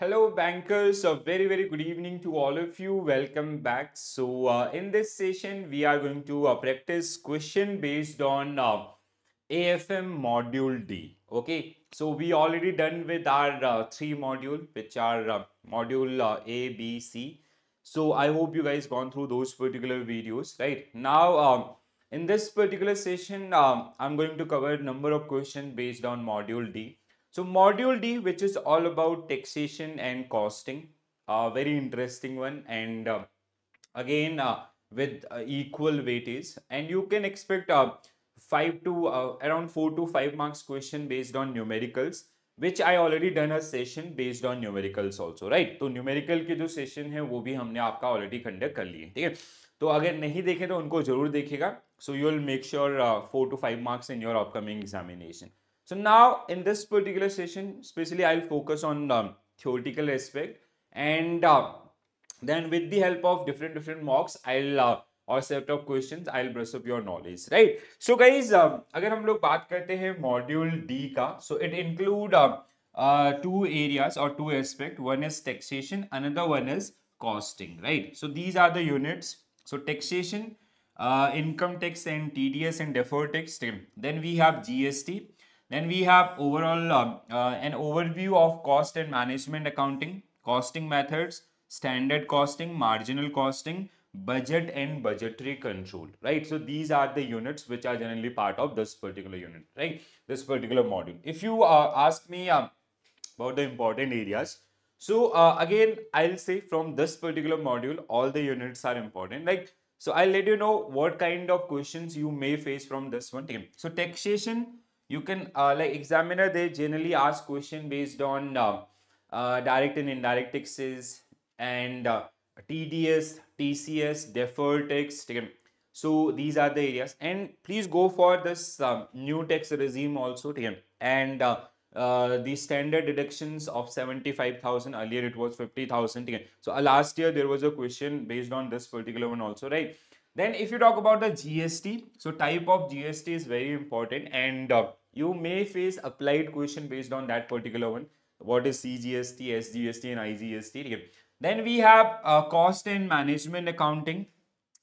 Hello bankers, a very very good evening to all of you. Welcome back. So uh, in this session we are going to uh, practice question based on uh, AFM module D. Okay, so we already done with our uh, three module which are uh, module uh, A, B, C. So I hope you guys gone through those particular videos, right? Now um, in this particular session um, I'm going to cover number of questions based on module D So module D, which is all about taxation and costing, a uh, very interesting one. And uh, again, uh, with uh, equal weightage and you can expect a uh, 5 to uh, around 4 to 5 marks question based on numericals which I already done a session based on numericals also right so numerical के jo session hai wo bhi humne aapka already conduct kar liye theek hai तो अगर नहीं देखे तो उनको जरूर देखेगा so you will make sure uh, 4 to 5 marks in your upcoming examination So now in this particular session, especially I'll focus on um, theoretical aspect and uh, then with the help of different different mocks, I'll uh, or set of questions, I'll brush up your knowledge, right? So guys, if we talk about module D, so it includes um, uh, two areas or two aspects. One is taxation, another one is costing, right? So these are the units. So taxation, income tax and TDS and deferred tax, then we have GST. Then we have overall uh, uh, an overview of cost and management accounting, costing methods, standard costing, marginal costing, budget and budgetary control, right? So these are the units which are generally part of this particular unit, right? This particular module. If you uh, ask me um, about the important areas, so uh, again, I'll say from this particular module, all the units are important. Like, so I'll let you know what kind of questions you may face from this one. So taxation you can uh, like examiner they generally ask question based on uh, uh, direct and indirect taxes and uh, TDS, TCS, deferred tax. So these are the areas and please go for this um, new tax regime also and uh, uh, the standard deductions of 75,000 earlier it was 50,000 so last year there was a question based on this particular one also right then if you talk about the GST, so type of GST is very important and uh, you may face applied question based on that particular one. What is CGST, SGST and IGST. Then we have uh, cost and management accounting.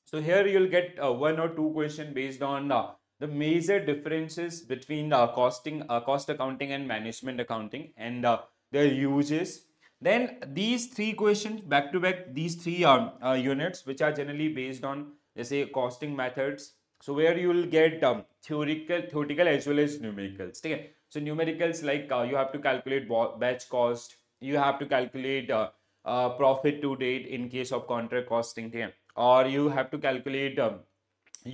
So here you'll get uh, one or two question based on uh, the major differences between uh, costing, uh, cost accounting and management accounting and uh, their uses. Then these three questions back to back, these three um, uh, units which are generally based on let's say costing methods, so where you will get um, theoretical theoretical as well as numericals okay so numericals like uh, you have to calculate batch cost you have to calculate uh, uh, profit to date in case of contract costing okay? or you have to calculate um,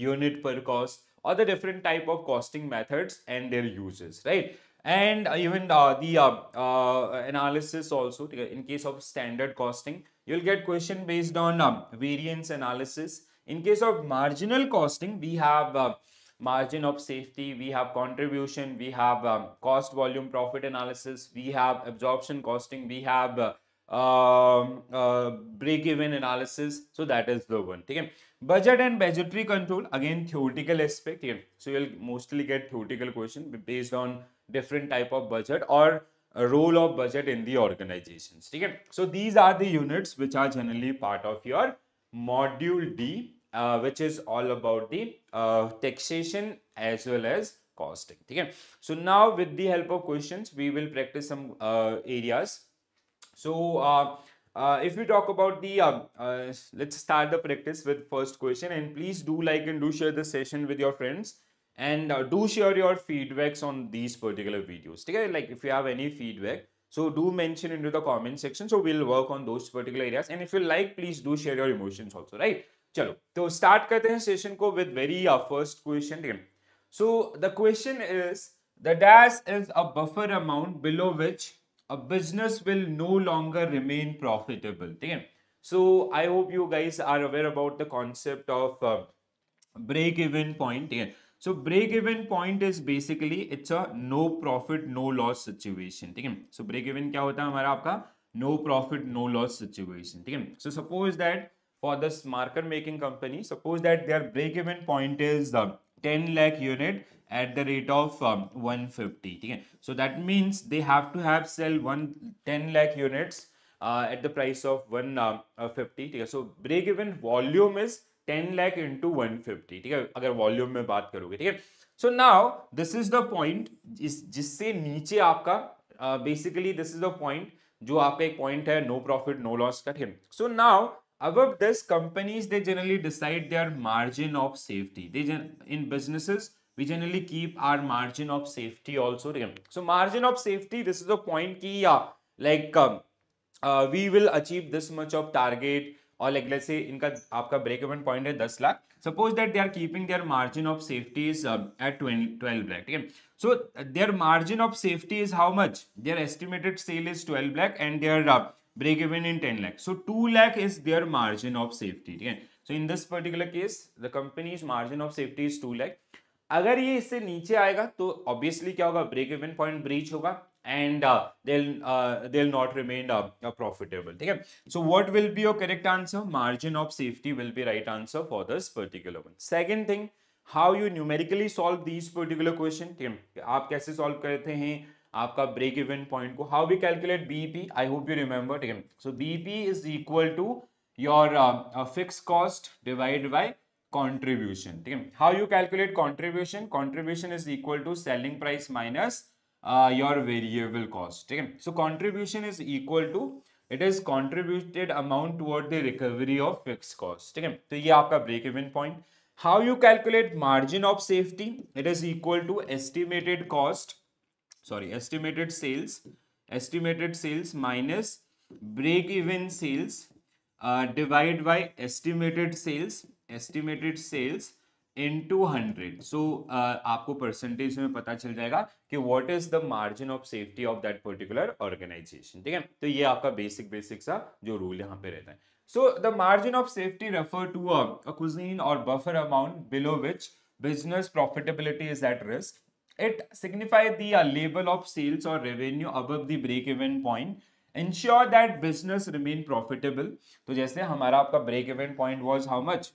unit per cost or the different type of costing methods and their uses right and uh, even uh, the uh, uh, analysis also in case of standard costing you'll get question based on um, variance analysis in case of marginal costing, we have uh, margin of safety, we have contribution, we have um, cost volume profit analysis, we have absorption costing, we have uh, um, uh, break-even analysis. So that is the one. Okay? Budget and budgetary control, again theoretical aspect. Okay? So you'll mostly get theoretical question based on different type of budget or role of budget in the organizations. Okay? So these are the units which are generally part of your module D, uh, which is all about the uh, taxation as well as costing. Okay? So now with the help of questions, we will practice some uh, areas. So uh, uh, if we talk about the, um, uh, let's start the practice with first question and please do like and do share the session with your friends and do share your feedbacks on these particular videos. Okay? Like if you have any feedback, so do mention into the comment section. So we'll work on those particular areas. And if you like, please do share your emotions also, right? Chalo. So start karte hain session ko with very uh, first question. So the question is, the dash is a buffer amount below which a business will no longer remain profitable. Okay? So I hope you guys are aware about the concept of uh, break-even point. So break-even point is basically it's a no profit, no loss situation. ठीक So break-even क्या होता है हमारा no profit, no loss situation. ठीक So suppose that for this marker making company, suppose that their break-even point is the uh, 10 lakh unit at the rate of uh, 150. Okay? So that means they have to have sell one 10 lakh units uh, at the price of 150. Okay? So break even volume is ten lakh into one fifty ठीक है अगर volume में बात करोगे ठीक है so now this is the point जिससे नीचे आपका basically this is the point जो आपका एक पॉइंट है नो प्रॉफिट नो लॉस का ठीक है सो नाउ अब this companies they generally decide their margin of safety they in business we generally keep our margin of safety also so margin of safety this is the point की या like we will achieve this much of target और like let say इनका आपका break even point है दस lakh suppose that they are keeping their margin of safety is at twelve lakh ठीक है so their margin of safety is how much their estimated sale is twelve lakh and their break even in ten lakh so two uh, lakh is their margin of safety ठीक है so in this particular case the company is margin of safety is two lakh अगर ये इससे नीचे आएगा तो obviously क्या होगा ब्रेक इवन पॉइंट ब्रीच होगा and uh, they'll uh, they'll not remain uh, uh, profitable okay so what will be your correct answer margin of safety will be right answer for this particular one second thing how you numerically solve these particular question aap kaise solve karte hain aapka break even point how we calculate BP? i hope you remember again so BP is equal to your fixed cost divided by contribution okay how you calculate contribution contribution is equal to selling price minus uh, your variable cost. है So contribution is equal to it is contributed amount toward the recovery of fixed cost. Cost ठीक है तो ये आपका how you calculate margin of safety it is equal to estimated cost sorry estimated sales estimated sales minus break even sales uh, divided by estimated sales estimated sales two hundred so आपको percentage में पता चल जाएगा कि what is the margin of safety of that particular organisation ठीक है तो ये आपका बेसिक बेसिक सा जो रूल यहाँ पे रहता है so the margin of safety refer to अजीन और buffer amount below which business profitability is at risk it signify the level of sales और रेवेन्यू अब the break even point ensure that business remain profitable तो जैसे हमारा आपका break even point was how much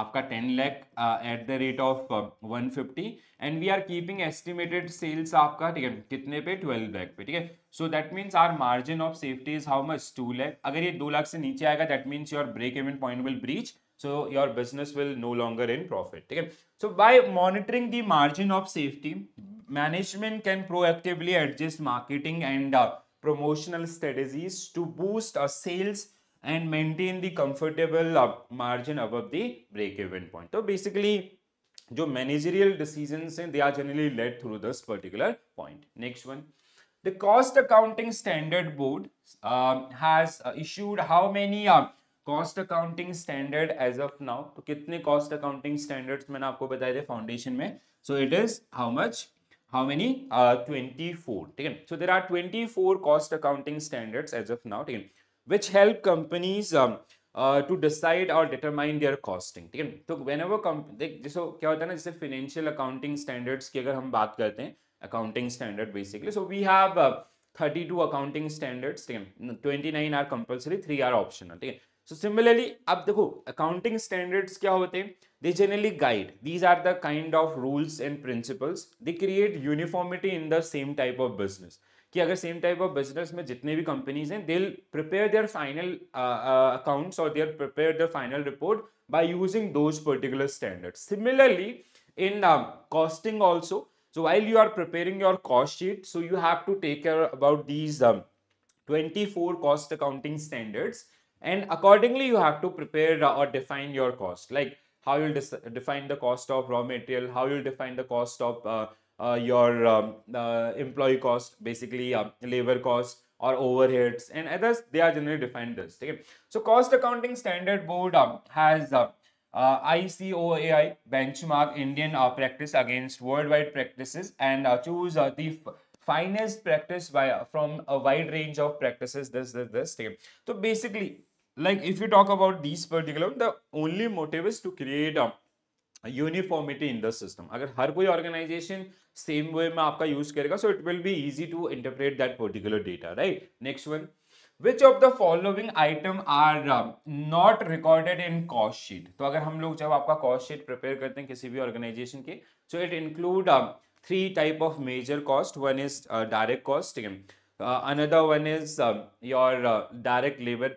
आपका ten lakh at the rate of one fifty and we are keeping estimated sales आपका ठीक है कितने पे ट्वेल्व लैख पे ठीक है so that means our margin of safety is how much two lakh अगर ये दो लाख से नीचे आएगा that means your break even point will breach so your business will no longer in profit ठीक है so monitoring monitoring margin margin of safety management can proactively adjust marketing and promotional strategies to boost our sales and maintain the comfortable uh, margin above the break-even point. So basically, the managerial decisions they are generally led through this particular point. Next one. The Cost Accounting Standard Board uh, has uh, issued how many uh, cost accounting standard as of now? how many cost accounting standards told you in the foundation में? So it is how much? how many? Uh, 24. So there are 24 cost accounting standards as of now, which help companies um, uh, to decide or determine their costing. So whenever company, so financial accounting standards की अगर हम बात accounting standard basically. So we have uh, 32 accounting standards. 29 are compulsory, 3 are optional. So similarly, अब देखो accounting standards क्या होते हैं? They generally guide. These are the kind of rules and principles. They create uniformity in the same type of business. same type of business, same type of business companies जितने they'll prepare their final uh, uh, accounts or they their prepare their final report by using those particular standards. Similarly, in um, costing also, so while you are preparing your cost sheet, so you have to take care about these um, 24 cost accounting standards and accordingly you have to prepare or define your cost. Like how you'll define the cost of raw material, how you'll define the cost of uh, uh, your um, uh, employee cost, basically um, labor cost or overheads and others, they are generally defined this. Okay? So cost accounting standard board um, has ICOAI uh, uh, benchmark Indian uh, practice against worldwide practices and choose the finest practice by, from a wide range of practices, this, this, this. Okay? So basically, like if you talk about these particular the only motive is to create a uniformity in the system अगर हर कोई organisation same way में आपका use करेगा so it will be easy to interpret that particular data right next one which of the following item are not recorded in cost sheet तो अगर हम लोग जब आपका कॉस्ट शीट प्रिपेयर करते हैं किसी भी ऑर्गेनाइजेशन के so it include three type of major cost one is direct cost ठीक है Uh, another one is um, your uh, direct labor.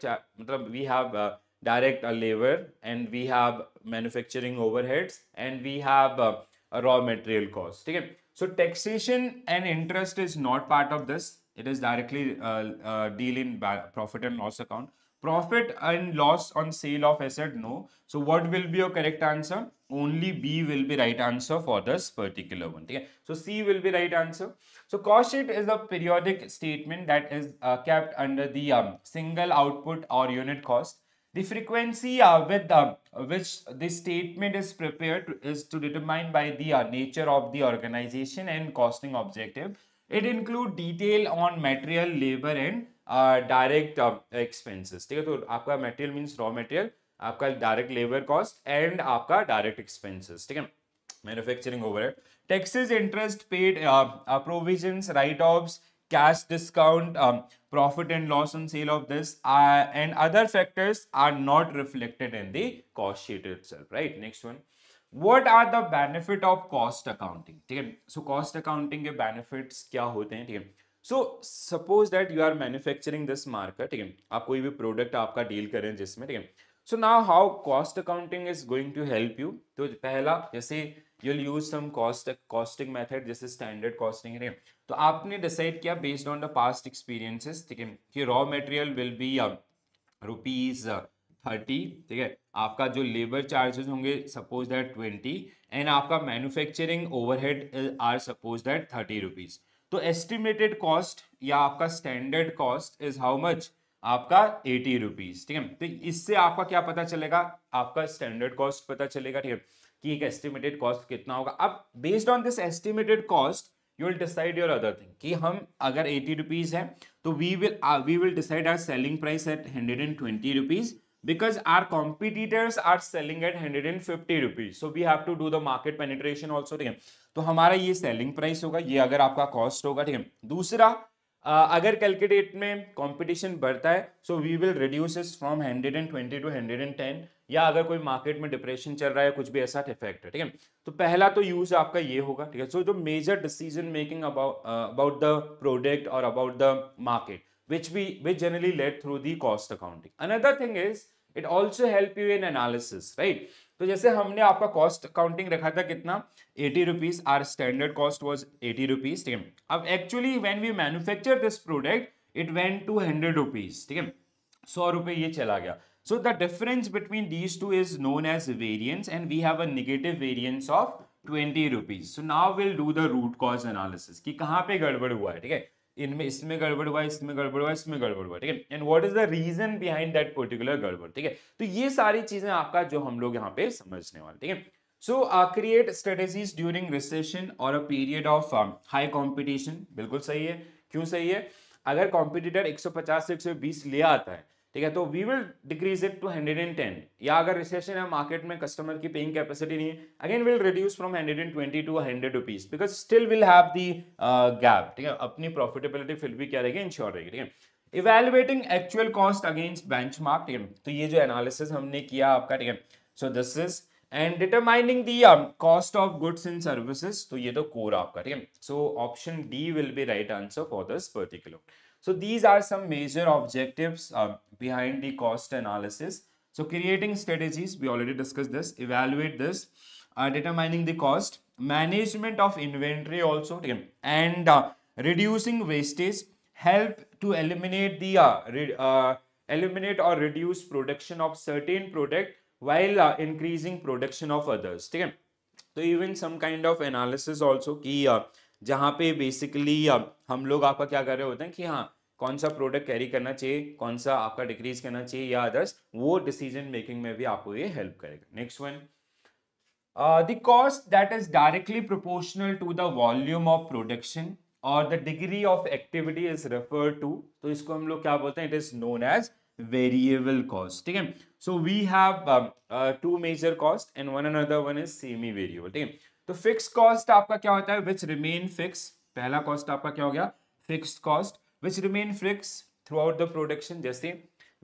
We have uh, direct uh, labor and we have manufacturing overheads and we have uh, raw material cost. Okay? So taxation and interest is not part of this. It is directly deal in profit and loss account. Profit and loss on sale of asset, no. So what will be your correct answer? Only B will be right answer for this particular one. Okay? So C will be right answer. So cost sheet is a periodic statement that is uh, kept under the um, single output or unit cost. The frequency uh, with uh, which the statement is prepared is to determine by the uh, nature of the organization and costing objective. It includes detail on material, labor and uh, direct um, expenses. ठीक है तो material means raw material, आपका direct labor cost and आपका direct expenses. ठीक है manufacturing overhead taxes, interest paid, uh, uh, provisions, write-offs, cash discount, um, profit and loss on sale of this, uh, and other factors are not reflected in the cost sheet itself, right? Next one. What are the benefit of cost accounting? Okay? So cost accounting benefits क्या होते हैं? ठीक है? So suppose that you are manufacturing this market ठीक है आप कोई भी प्रोडक्ट आपका डील करें जिसमें ठीक है so now how cost accounting is going to you'll use some cost costing method this standard costing है तो आपने डिसाइड किया based on the past experiences ठीक है कि raw material will be rupees thirty ठीक है आपका जो लेबर चार्जेस होंगे सपोज दैट ट्वेंटी एंड आपका manufacturing overhead are suppose that thirty rupees तो एस्टिमेटेड कॉस्ट या आपका standard cost is how much आपका एटी रुपीज ठीक है तो इससे आपका क्या पता चलेगा आपका स्टैंडर्ड कॉस्ट पता चलेगा ठीक है कि एक एस्टिमेटेड कॉस्ट कितना होगा अब based on this estimated cost you will decide your other thing कि हम अगर एटी रुपीज़ है तो we will we will decide our selling price at hundred and twenty rupees because our competitors are selling at hundred and fifty rupees so we have to do the market penetration also ठीक है तो हमारा ये selling price होगा ये अगर आपका cost होगा ठीक है दूसरा Uh, अगर कैलकुलेट में कंपटीशन बढ़ता है सो वी विल रिड्यूस इस from twenty to hundred and ten या अगर कोई मार्केट में डिप्रेशन चल रहा है कुछ भी ऐसा इफेक्ट है ठीक है तो पहला तो यूज आपका ये होगा ठीक है सो जो major decision making about the product और about the market which be which generally let through the cost accounting another thing is it also help you in analysis right तो जैसे हमने आपका कॉस्ट अकाउंटिंग रखा था कितना eighty rupees our standard cost was eighty rupees ठीक है अब actually when we manufacture this product it went to hundred rupees ठीक है सौ रुपये ये चला गया So the difference between these two is known as variance and we have a negative variance of 20 rupees. So now we'll do the root cause analysis कि कहाँ पे गड़बड़ हुआ है ठीक है इनमें इसमें गड़बड़ हुआ इसमें गड़बड़ हुआ इसमें गड़बड़ हुआ ठीक है and what is the reason behind that particular गड़बड़ ठीक है तो ये सारी चीजें आपका जो हम लोग यहाँ पे समझने वाले ठीक है so create strategies during recession और a period of high competition बिल्कुल सही है क्यों सही है अगर कॉम्पिटिटर 150 से 120 ले आता है ठीक है तो we will decrease it to hundred and ten या अगर रिसेशन है मार्केट में कस्टमर की पेइंग कैपेसिटी नहीं है again will reduce from hundred and twenty to hundred rupees because still will have the gap ठीक है अपनी प्रॉफिटेबिलिटी फिर भी क्या रहेगी इंश्योर रहेगी ठीक है evaluating actual cost against benchmark ठीक है तो ये जो एनालिसिस हमने किया आपका ठीक है so this is and determining the cost of goods and services तो ये तो कोर आपका ठीक है so option D will be right answer for this particular So these are some major objectives uh, behind the cost analysis. So creating strategies, we already discussed this, evaluate this, uh, determining the cost, management of inventory also, and uh, reducing wastage, help to eliminate the uh, uh, eliminate or reduce production of certain product while uh, increasing production of others. So even some kind of analysis also key uh, जहाँ पे basically हम लोग आपका क्या कर रहे होते हैं कि हाँ कौन सा प्रोडक्ट कैरी करना चाहिए कौन सा आपका डिक्रीज करना चाहिए या अदर्स वो डिसीजन मेकिंग में भी आपको ये हेल्प करेगा next one the cost that is directly proportional to the volume of production और the degree of activity is refer to तो इसको हम लोग क्या बोलते हैं it is known as variable cost ठीक है so we have two major cost and one another one is semi variable ठीक है तो फिक्स कॉस्ट आपका क्या होता है विच रिमेन फिक्स पहला कॉस्ट आपका क्या हो गया fix cost which remain fix throughout the production जैसे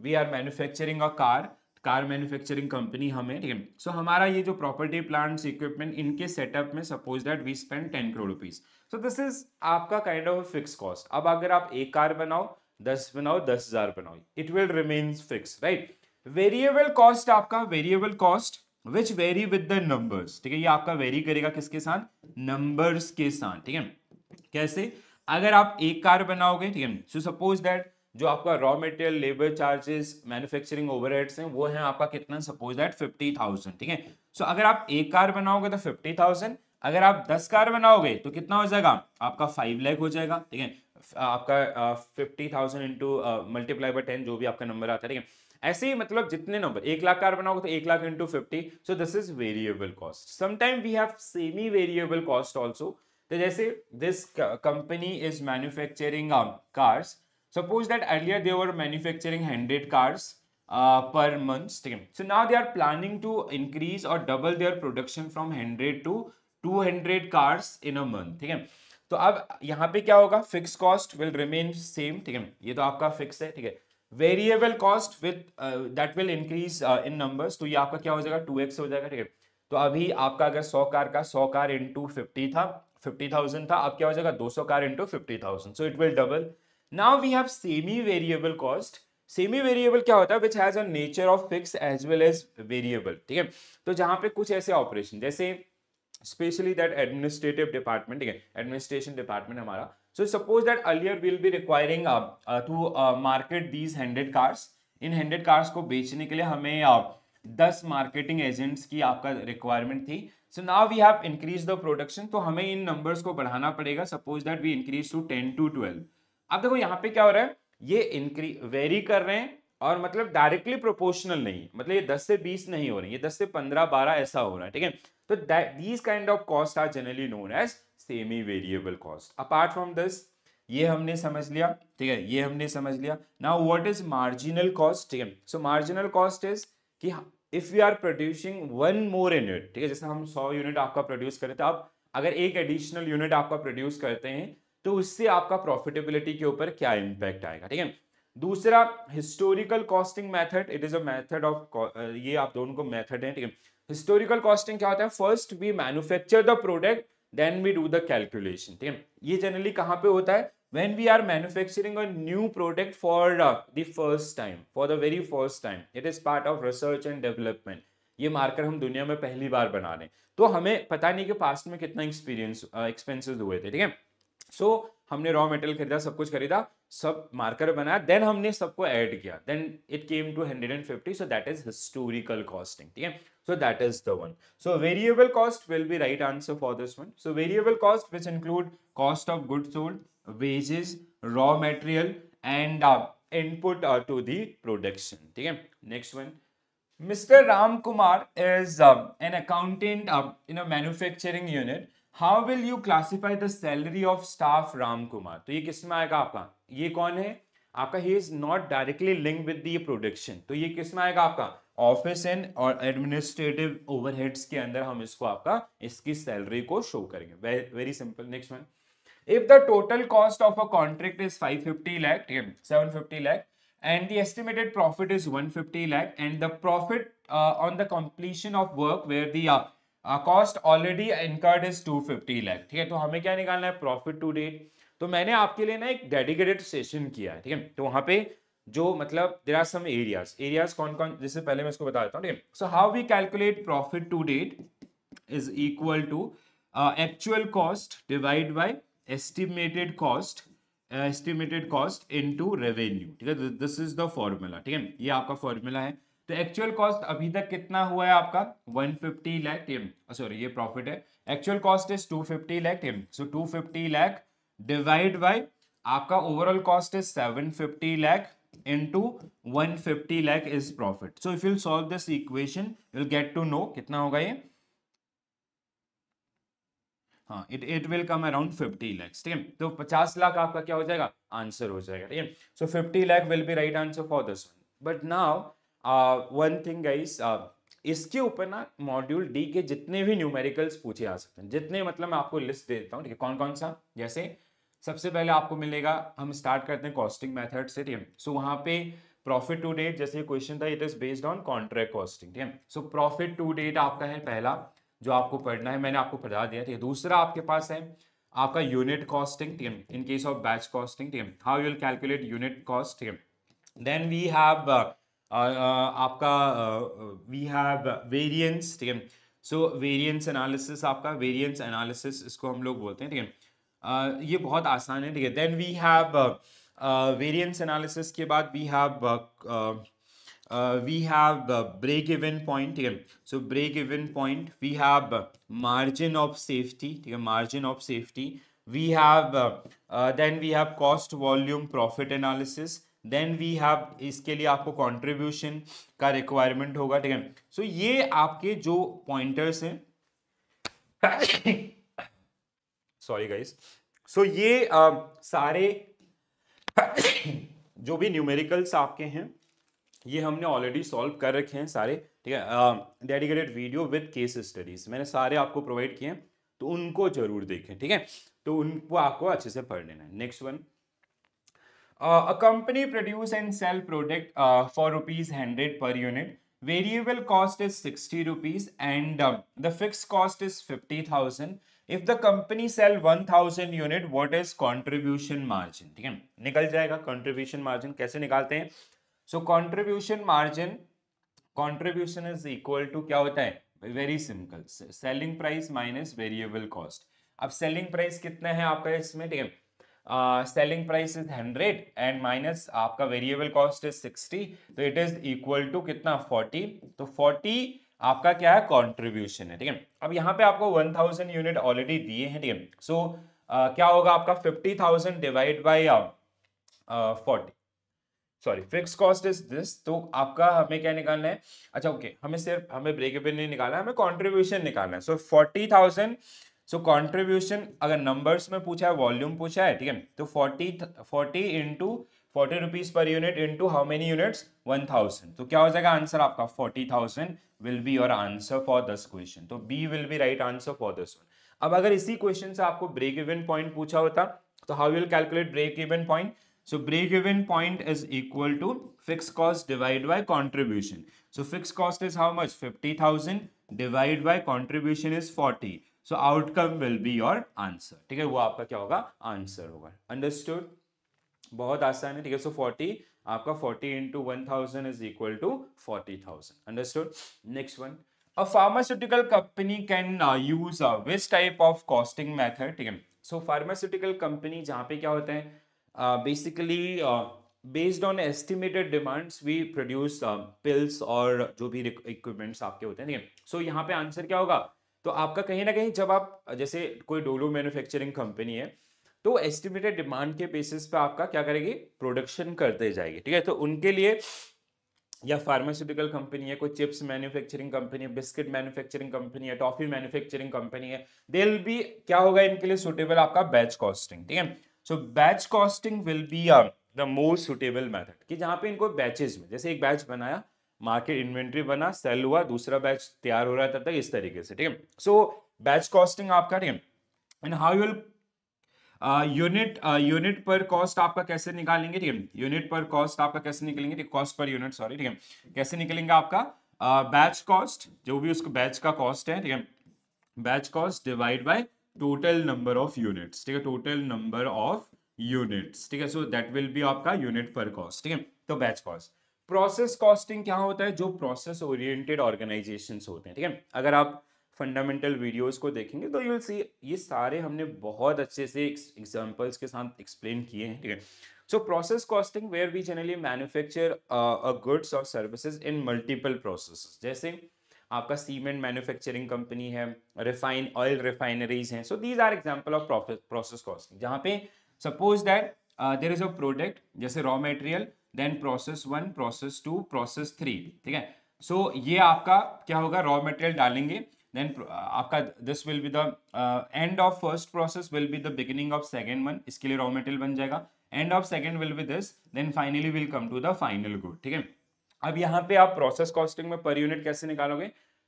we are manufacturing a car car manufacturing company हमें ठीक है सो हमारा ये जो प्रॉपर्टी प्लांट्स इक्विपमेंट इनके सेटअप में suppose that we spend ten crore rupees so this is आपका काइंड ऑफ फिक्स कॉस्ट अब अगर आप एक कार बनाओ दस बनाओ दस हजार बनाओ it will remains fix right variable cost आपका variable cost which vary with the numbers ठीक है ये आपका वेरी करेगा किसके साथ नंबर्स के साथ ठीक है कैसे अगर आप एक कार बनाओगे ठीक है सो सपोज दैट जो आपका raw material labour charges manufacturing overheads हैं वो है आपका कितना सपोज दैट फिफ्टी थाउजेंड ठीक है सो अगर आप एक कार बनाओगे तो फिफ्टी थाउजेंड अगर आप दस कार बनाओगे तो कितना हो जाएगा आपका फाइव लैख हो जाएगा ठीक है आपका fifty thousand into multiply by ten जो भी आपका नंबर आता है ठीक है ऐसे ही मतलब जितने नंबर एक लाख कार बनाओगे तो एक lakh into fifty so this is variable cost sometime we have semi variable cost also तो जैसे this company is manufacturing cars earlier they earlier manufacturing hundred cars per month ठीक है so now they are planning to increase और double their production from hundred to two hundred cars in a month ठीक है तो अब यहाँ पे क्या होगा fix cost will remain same ठीक है ये तो आपका फिक्स है ठीक है variable cost with that will increase in numbers तो ये आपका क्या हो जाएगा टू एक्स हो जाएगा ठीक है तो अभी आपका अगर सौ कार का सौ कार इंटू फिफ्टी था फिफ्टी थाउजेंड था अब क्या हो जाएगा दो सौ car into fifty thousand so it will double now we have semi variable cost semi variable क्या होता है which has a nature of fix as well as variable ठीक है तो जहां पे कुछ ऐसे ऑपरेशन जैसे स्पेशली दैट एडमिनिस्ट्रेटिव डिपार्टमेंट ठीक है एडमिनिस्ट्रेशन डिपार्टमेंट हमारा So suppose that earlier will be requiring uh, uh, to uh, market these handed cars. handed cars ko bechne बेचने के लिए हमें uh, दस marketing एजेंट्स की आपका रिक्वायरमेंट थी so now we have increased the production तो हमें इन numbers को बढ़ाना पड़ेगा suppose that we increase to ten to twelve अब देखो यहाँ पे क्या हो रहा है ये इंक्री वेरी कर रहे हैं और मतलब डायरेक्टली प्रोपोर्शनल नहीं मतलब ये दस से बीस नहीं हो रही ये दस से पंद्रह बारह ऐसा हो रहा है ठीक है तो these kind of cost are generally known as semi variable cost apart from this ये हमने समझ लिया ठीक है ये हमने समझ लिया now what is marginal cost ठीक है सो मार्जिनल कॉस्ट इज कि if you are producing one more unit ठीक है जैसे हम सौ यूनिट आपका प्रोड्यूस करें तो आप अगर एक एडिशनल यूनिट आपका प्रोड्यूस करते हैं तो उससे आपका प्रॉफिटेबिलिटी के ऊपर क्या इम्पैक्ट आएगा ठीक है दूसरा historical costing method it is a method of ये आप दोनों को मेथड है ठीक है हिस्टोरिकल कॉस्टिंग क्या होता है first we manufacture the product then we do the calculation ठीक है ये जनरली कहाँ पे होता है when we are manufacturing a new product for the first time for the very first time it is part of research and development ये marker हम दुनिया में पहली बार बना रहे हैं तो हमें पता नहीं कि पास्ट में कितना एक्सपीरियंस एक्सपेंसेस uh, हुए थे ठीक है सो so, हमने रॉ मेटेरियल खरीदा सब कुछ खरीदा सब मार्कर बनाया देन हमने सबको ऐड किया then it came to hundred and fifty so that is historical costing ठीक है So that is the one. So variable cost will be right answer for this one. So variable cost which include cost of goods sold, wages, raw material and uh, input uh, to the production. Okay? Next one. Mr. Ram Kumar is uh, an accountant uh, in a manufacturing unit. How will you classify the salary of staff Ram Kumar? So this is आएगा आपका ये कौन है आपका he is not directly link with the production तो ये किस में आएगा आपका ऑफिस एंड और एडमिनिस्ट्रेटिव ओवरहेड्स के अंदर हम इसको आपका इसकी सैलरी को शो करेंगे very simple next one if the total cost of a contract is 550 lakh ठीक है 750 lakh and the estimated profit is 150 lakh and the profit on the completion of work where the cost already incurred is 250 lakh ठीक है तो हमें क्या निकालना है profit to date तो मैंने आपके लिए ना एक डेडिकेटेड सेशन किया है ठीक है तो वहाँ पे जो मतलब there are some areas areas कौन कौन जिससे पहले मैं इसको बता देता हूँ ठीक है so how we calculate profit to date is equal to actual cost divide by estimated cost estimated cost to revenue ठीक है दिस इज द फॉर्मूला ठीक है ये आपका फॉर्मूला है तो एक्चुअल कॉस्ट अभी तक कितना हुआ है आपका 150 लाख सॉरी ये प्रॉफिट है actual cost is 250 lakh so 250 lakh divide by आपका overall cost is seven fifty lakh into one fifty lakh is profit so if you solve this equation you'll get to know कितना होगा ये हाँ it it will come around fifty lakhs ठीक है तो पचास लाख आपका क्या हो जाएगा आंसर हो जाएगा ठीक है so fifty lakh will be right answer for this one but now one thing guys इसके ऊपर ना मॉड्यूल डी के जितने भी न्यूमेरिकल्स पूछे जा सकते हैं जितने मतलब मैं आपको लिस्ट दे देता हूँ ठीक है कौन कौन सा जैसे सबसे पहले आपको मिलेगा हम स्टार्ट करते हैं कॉस्टिंग मेथड से ठीक है सो वहाँ पे प्रॉफिट टू डेट जैसे क्वेश्चन था it is based on contract costing ठीक है सो प्रॉफिट टू डेट आपका है पहला जो आपको पढ़ना है मैंने आपको पढ़ा दिया ठीक है दूसरा आपके पास है आपका यूनिट कॉस्टिंग ठीक है in case of batch costing ठीक है how you'll calculate unit cost ठीक है देन वी हैव आपका वी हैव वेरियंस ठीक है सो वेरियंस एनालिसिस आपका वेरियंस एनालिसिस इसको हम लोग बोलते हैं ठीक है ये बहुत आसान है ठीक है then we have variance analysis के बाद we have we have break even point ठीक है so break even point we have margin of safety ठीक है margin of safety we have then we have cost volume profit analysis then we have इसके लिए आपको contribution का requirement होगा ठीक है सो ये आपके जो पॉइंटर्स हैं सॉरी गाइस सो ये आ, um, सारे जो भी न्यूमेरिकल्स आपके हैं ये हमने ऑलरेडी सॉल्व कर रखे हैं सारे ठीक है dedicated video with case studies मैंने सारे आपको प्रोवाइड किए हैं तो उनको जरूर देखें ठीक है तो उनको आपको अच्छे से पढ़ लेना है next one a company produce and sell product for rupees hundred per unit variable cost is sixty rupees and the fix cost is fifty thousand if the company sell 1000 unit what is contribution margin ठीक है निकल जाएगा contribution margin कैसे निकालते हैं so contribution margin contribution is equal to क्या होता है very simple selling price minus variable cost अब सेलिंग प्राइस कितना है आपका इसमें ठीक है selling price is hundred and minus आपका वेरिएबल कॉस्ट इज सिक्सटी तो इट इज इक्वल टू कितना फोर्टी तो फोर्टी आपका क्या है कॉन्ट्रीब्यूशन है ठीक है अब यहाँ पे आपको वन थाउजेंड यूनिट ऑलरेडी दिए हैं ठीक है सो क्या होगा आपका fifty thousand divide by forty sorry fix cost is this तो आपका हमें क्या निकालना है अच्छा ओके okay, हमें सिर्फ हमें पे नहीं निकालना है हमें कॉन्ट्रीब्यूशन निकालना है so forty thousand so contribution अगर नंबर्स में पूछा है वॉल्यूम पूछा है ठीक है तो forty forty into forty rupees per unit into how many units one thousand तो क्या हो जाएगा आंसर आपका forty thousand will be your answer for this question तो B will be right answer for this one अब अगर इसी question से आपको ब्रेक इवन पॉइंट पूछा होता तो how will calculate break even point so break even point is equal to fix cost divide divided contribution so fix cost is how much fifty thousand divide by contribution is forty so outcome will be your answer ठीक है वो आपका क्या होगा answer होगा understood बहुत आसान है ठीक है सो फोर्टी आपका forty into one thousand is equal to forty thousand understood next one a pharmaceutical company can use this type of costing method ठीक है सो फार्मास्यूटिकल कंपनी जहाँ पे क्या होता है basically based on estimated demands we produce pills और जो भी इक्विपमेंट्स आपके होते हैं ठीक है सो यहाँ पे आंसर क्या होगा तो आपका कहीं ना कहीं जब आप जैसे कोई डोलो मैन्युफैक्चरिंग कंपनी है तो एस्टिमेटेड डिमांड के बेसिस पे आपका क्या करेगी प्रोडक्शन करते जाएगी ठीक है तो उनके लिए या फार्मास्यूटिकल कंपनी है कोई चिप्स मैन्युफैक्चरिंग कंपनी है बिस्किट मैन्युफैक्चरिंग कंपनी है टॉफी मैन्युफैक्चरिंग कंपनी है विल बी क्या होगा इनके लिए सुटेबल आपका बैच कॉस्टिंग ठीक है so batch costing will be the most suitable method कि जहाँ पे इनको बैचेज में जैसे एक बैच बनाया मार्केट इन्वेंट्री बना सेल हुआ दूसरा बैच तैयार हो रहा है तब तक इस तरीके से ठीक है सो बैच कॉस्टिंग आपका ठीक है and how you will unit unit per cost आपका कैसे निकालेंगे ठीक है यूनिट पर कॉस्ट आपका कैसे निकलेंगे कॉस्ट पर यूनिट सॉरी ठीक है कैसे निकलेंगे आपका बैच कॉस्ट जो भी उसको बैच का कॉस्ट है ठीक है batch cost divide by total number of units ठीक है टोटल नंबर ऑफ यूनिट्स ठीक है सो दैट विल बी आपका यूनिट पर कॉस्ट ठीक है तो बैच कॉस्ट प्रोसेस कॉस्टिंग क्या होता है जो प्रोसेस ओरिएंटेड ऑर्गेनाइजेशंस होते हैं ठीक है अगर आप फंडामेंटल वीडियोस को देखेंगे तो यू विल सी ये सारे हमने बहुत अच्छे से एग्जांपल्स के साथ एक्सप्लेन किए हैं ठीक है so process costing where we generally manufacture goods और सर्विसेज इन मल्टीपल प्रोसेस जैसे आपका सीमेंट मैन्युफैक्चरिंग कंपनी है रिफाइन ऑयल रिफाइनरीज हैं so these are example of process costing जहाँ पे suppose that there is a product जैसे raw material then process one process two process three ठीक है so ये आपका क्या होगा रॉ मटेरियल डालेंगे then uh, आपका this will be the uh, end of first process will be the beginning of second one इसके लिए raw material बन जाएगा end of second will be this then finally will come to the final good ठीक है अब यहाँ पे आप प्रोसेस कॉस्टिंग में पर यूनिट कैसे निकालोगे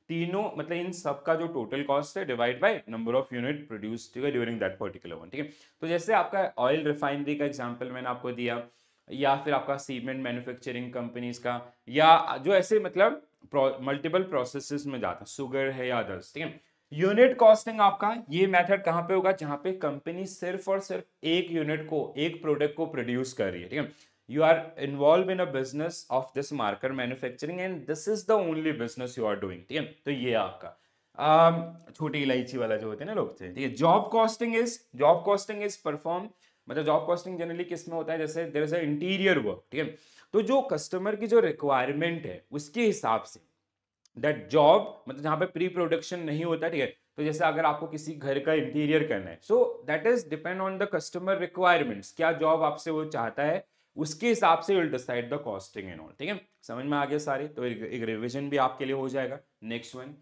तीनों मतलब इन सब का जो टोटल कॉस्ट है divide by number of unit produce during that particular one ठीक है तो जैसे आपका ऑयल रिफाइनरी का एग्जाम्पल मैंने आपको दिया या फिर आपका सीमेंट मैन्युफैक्चरिंग कंपनीज का या जो ऐसे मतलब मल्टीपल प्रोसेस में जाता है सुगर है या अदर्स ठीक है यूनिट कॉस्टिंग आपका ये मेथड कहाँ पे होगा जहाँ पे कंपनी सिर्फ और सिर्फ एक यूनिट को एक प्रोडक्ट को प्रोड्यूस कर रही है ठीक है you are involve in a business of this marker manufacturing and this is the only business you are doing ठीक है तो ये आपका um, छोटी इलायची वाला जो होते हैं ना लोग थे ठीक है job costing is job costing is perform मतलब जॉब कॉस्टिंग जनरली किस में होता है जैसे there is a interior work ठीक है तो जो कस्टमर की जो रिक्वायरमेंट है उसके हिसाब से दैट जॉब मतलब जहाँ पे प्री प्रोडक्शन नहीं होता ठीक है तो जैसे अगर आपको किसी घर का इंटीरियर करना है so that is depend on the customer requirements क्या जॉब आपसे वो चाहता है उसके हिसाब से will decide the costing and all ठीक है समझ में आ गया सारे तो एक रिविजन भी आपके लिए हो जाएगा next one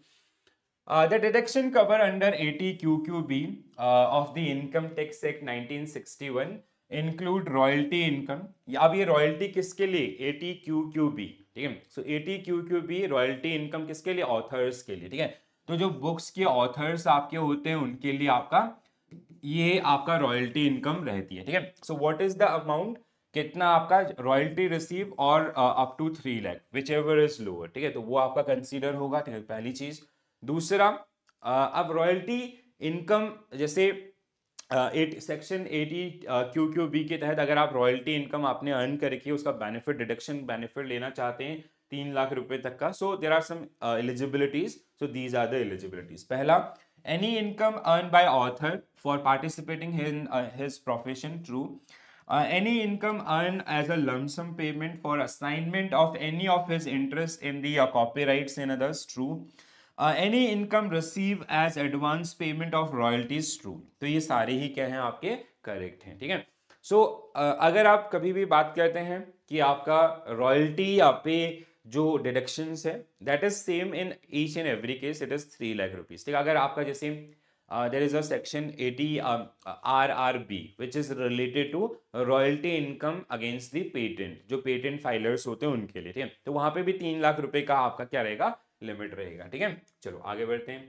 the deduction cover under eighty Q Q B of the income tax act nineteen sixty one include royalty income अब ये रॉयल्टी किसके लिए eighty Q Q B ठीक है सो eighty Q Q B royalty income किसके लिए authors के लिए ठीक है तो जो बुक्स के ऑथर्स आपके होते हैं उनके लिए आपका ये आपका रॉयल्टी इनकम रहती है ठीक है so what is the amount कितना आपका रॉयल्टी रिसीव और up to three lakh whichever is lower ठीक है तो वो आपका कंसिडर होगा ठीक है पहली चीज दूसरा uh, अब रॉयल्टी इनकम जैसे at section eighty Q Q B के तहत अगर आप रॉयल्टी इनकम आपने अर्न करके उसका बेनिफिट डिडक्शन बेनिफिट लेना चाहते हैं तीन लाख रुपए तक का so there are some eligibilities so these are the eligibilities पहला any income earn by author for participating his profession true any income earn as a lump sum payment for assignment of any of his interest in the copy rights in others true any income receive as advance payment of royalties true तो ये सारे ही क्या हैं आपके correct हैं ठीक है so so, uh, अगर आप कभी भी बात करते हैं कि आपका रॉयल्टी या पे जो डिडक्शंस है that is same in each and every case it is three lakh rupees ठीक है अगर आपका जैसे there is a section eighty R R B which is related to royalty income against the patent जो पेटेंट फाइलर्स होते हैं उनके लिए ठीक है तो वहां पे भी तीन लाख रुपए का आपका क्या रहेगा लिमिट रहेगा ठीक है चलो आगे बढ़ते हैं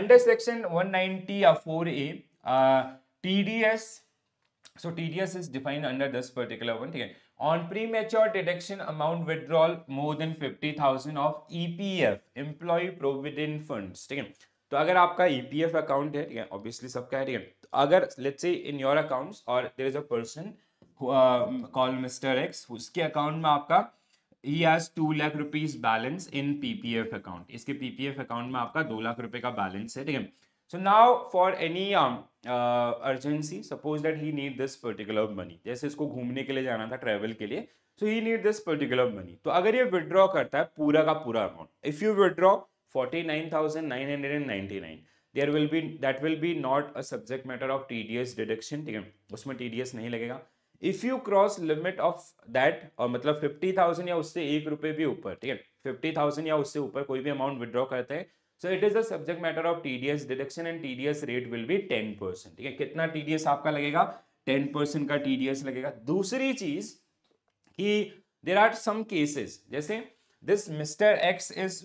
अंडर सेक्शन 190 या 4 A TDS so TDS is defined under this particular one ठीक है on premature deduction amount withdrawal more than 50,000 of EPF employ provident funds ठीक है तो अगर आपका ईपीएफ e अकाउंट है ठीक है ऑब्वियसली सबका है ठीक है तो अगर let's say in your accounts और there is a person call mister X उसके अकाउंट में आपका he has two lakh rupees balance in PPF account इसके पीपीएफ अकाउंट में आपका दो लाख रुपए का बैलेंस है ठीक है so now for any urgency suppose that he need this particular money जैसे इसको घूमने के लिए जाना था ट्रेवल के लिए so he need this particular money तो अगर ये विदड्रॉ करता है पूरा का पूरा amount if you withdraw forty nine thousand nine hundred and ninety nine there will be that will be not a subject matter of T D S deduction ठीक है उसमें टी डी एस नहीं लगेगा if you cross limit of that और मतलब fifty thousand या उससे एक रुपए भी ऊपर ठीक है फिफ्टी थाउजेंड या उससे ऊपर कोई भी अमाउंट विद्रॉ करते हैं so it is the subject matter of TDS deduction and TDS rate will be ten percent ठीक है कितना टीडीएस आपका लगेगा टेन परसेंट का टीडीएस लगेगा दूसरी चीज कि देर आर सम केसेस जैसे this mister X is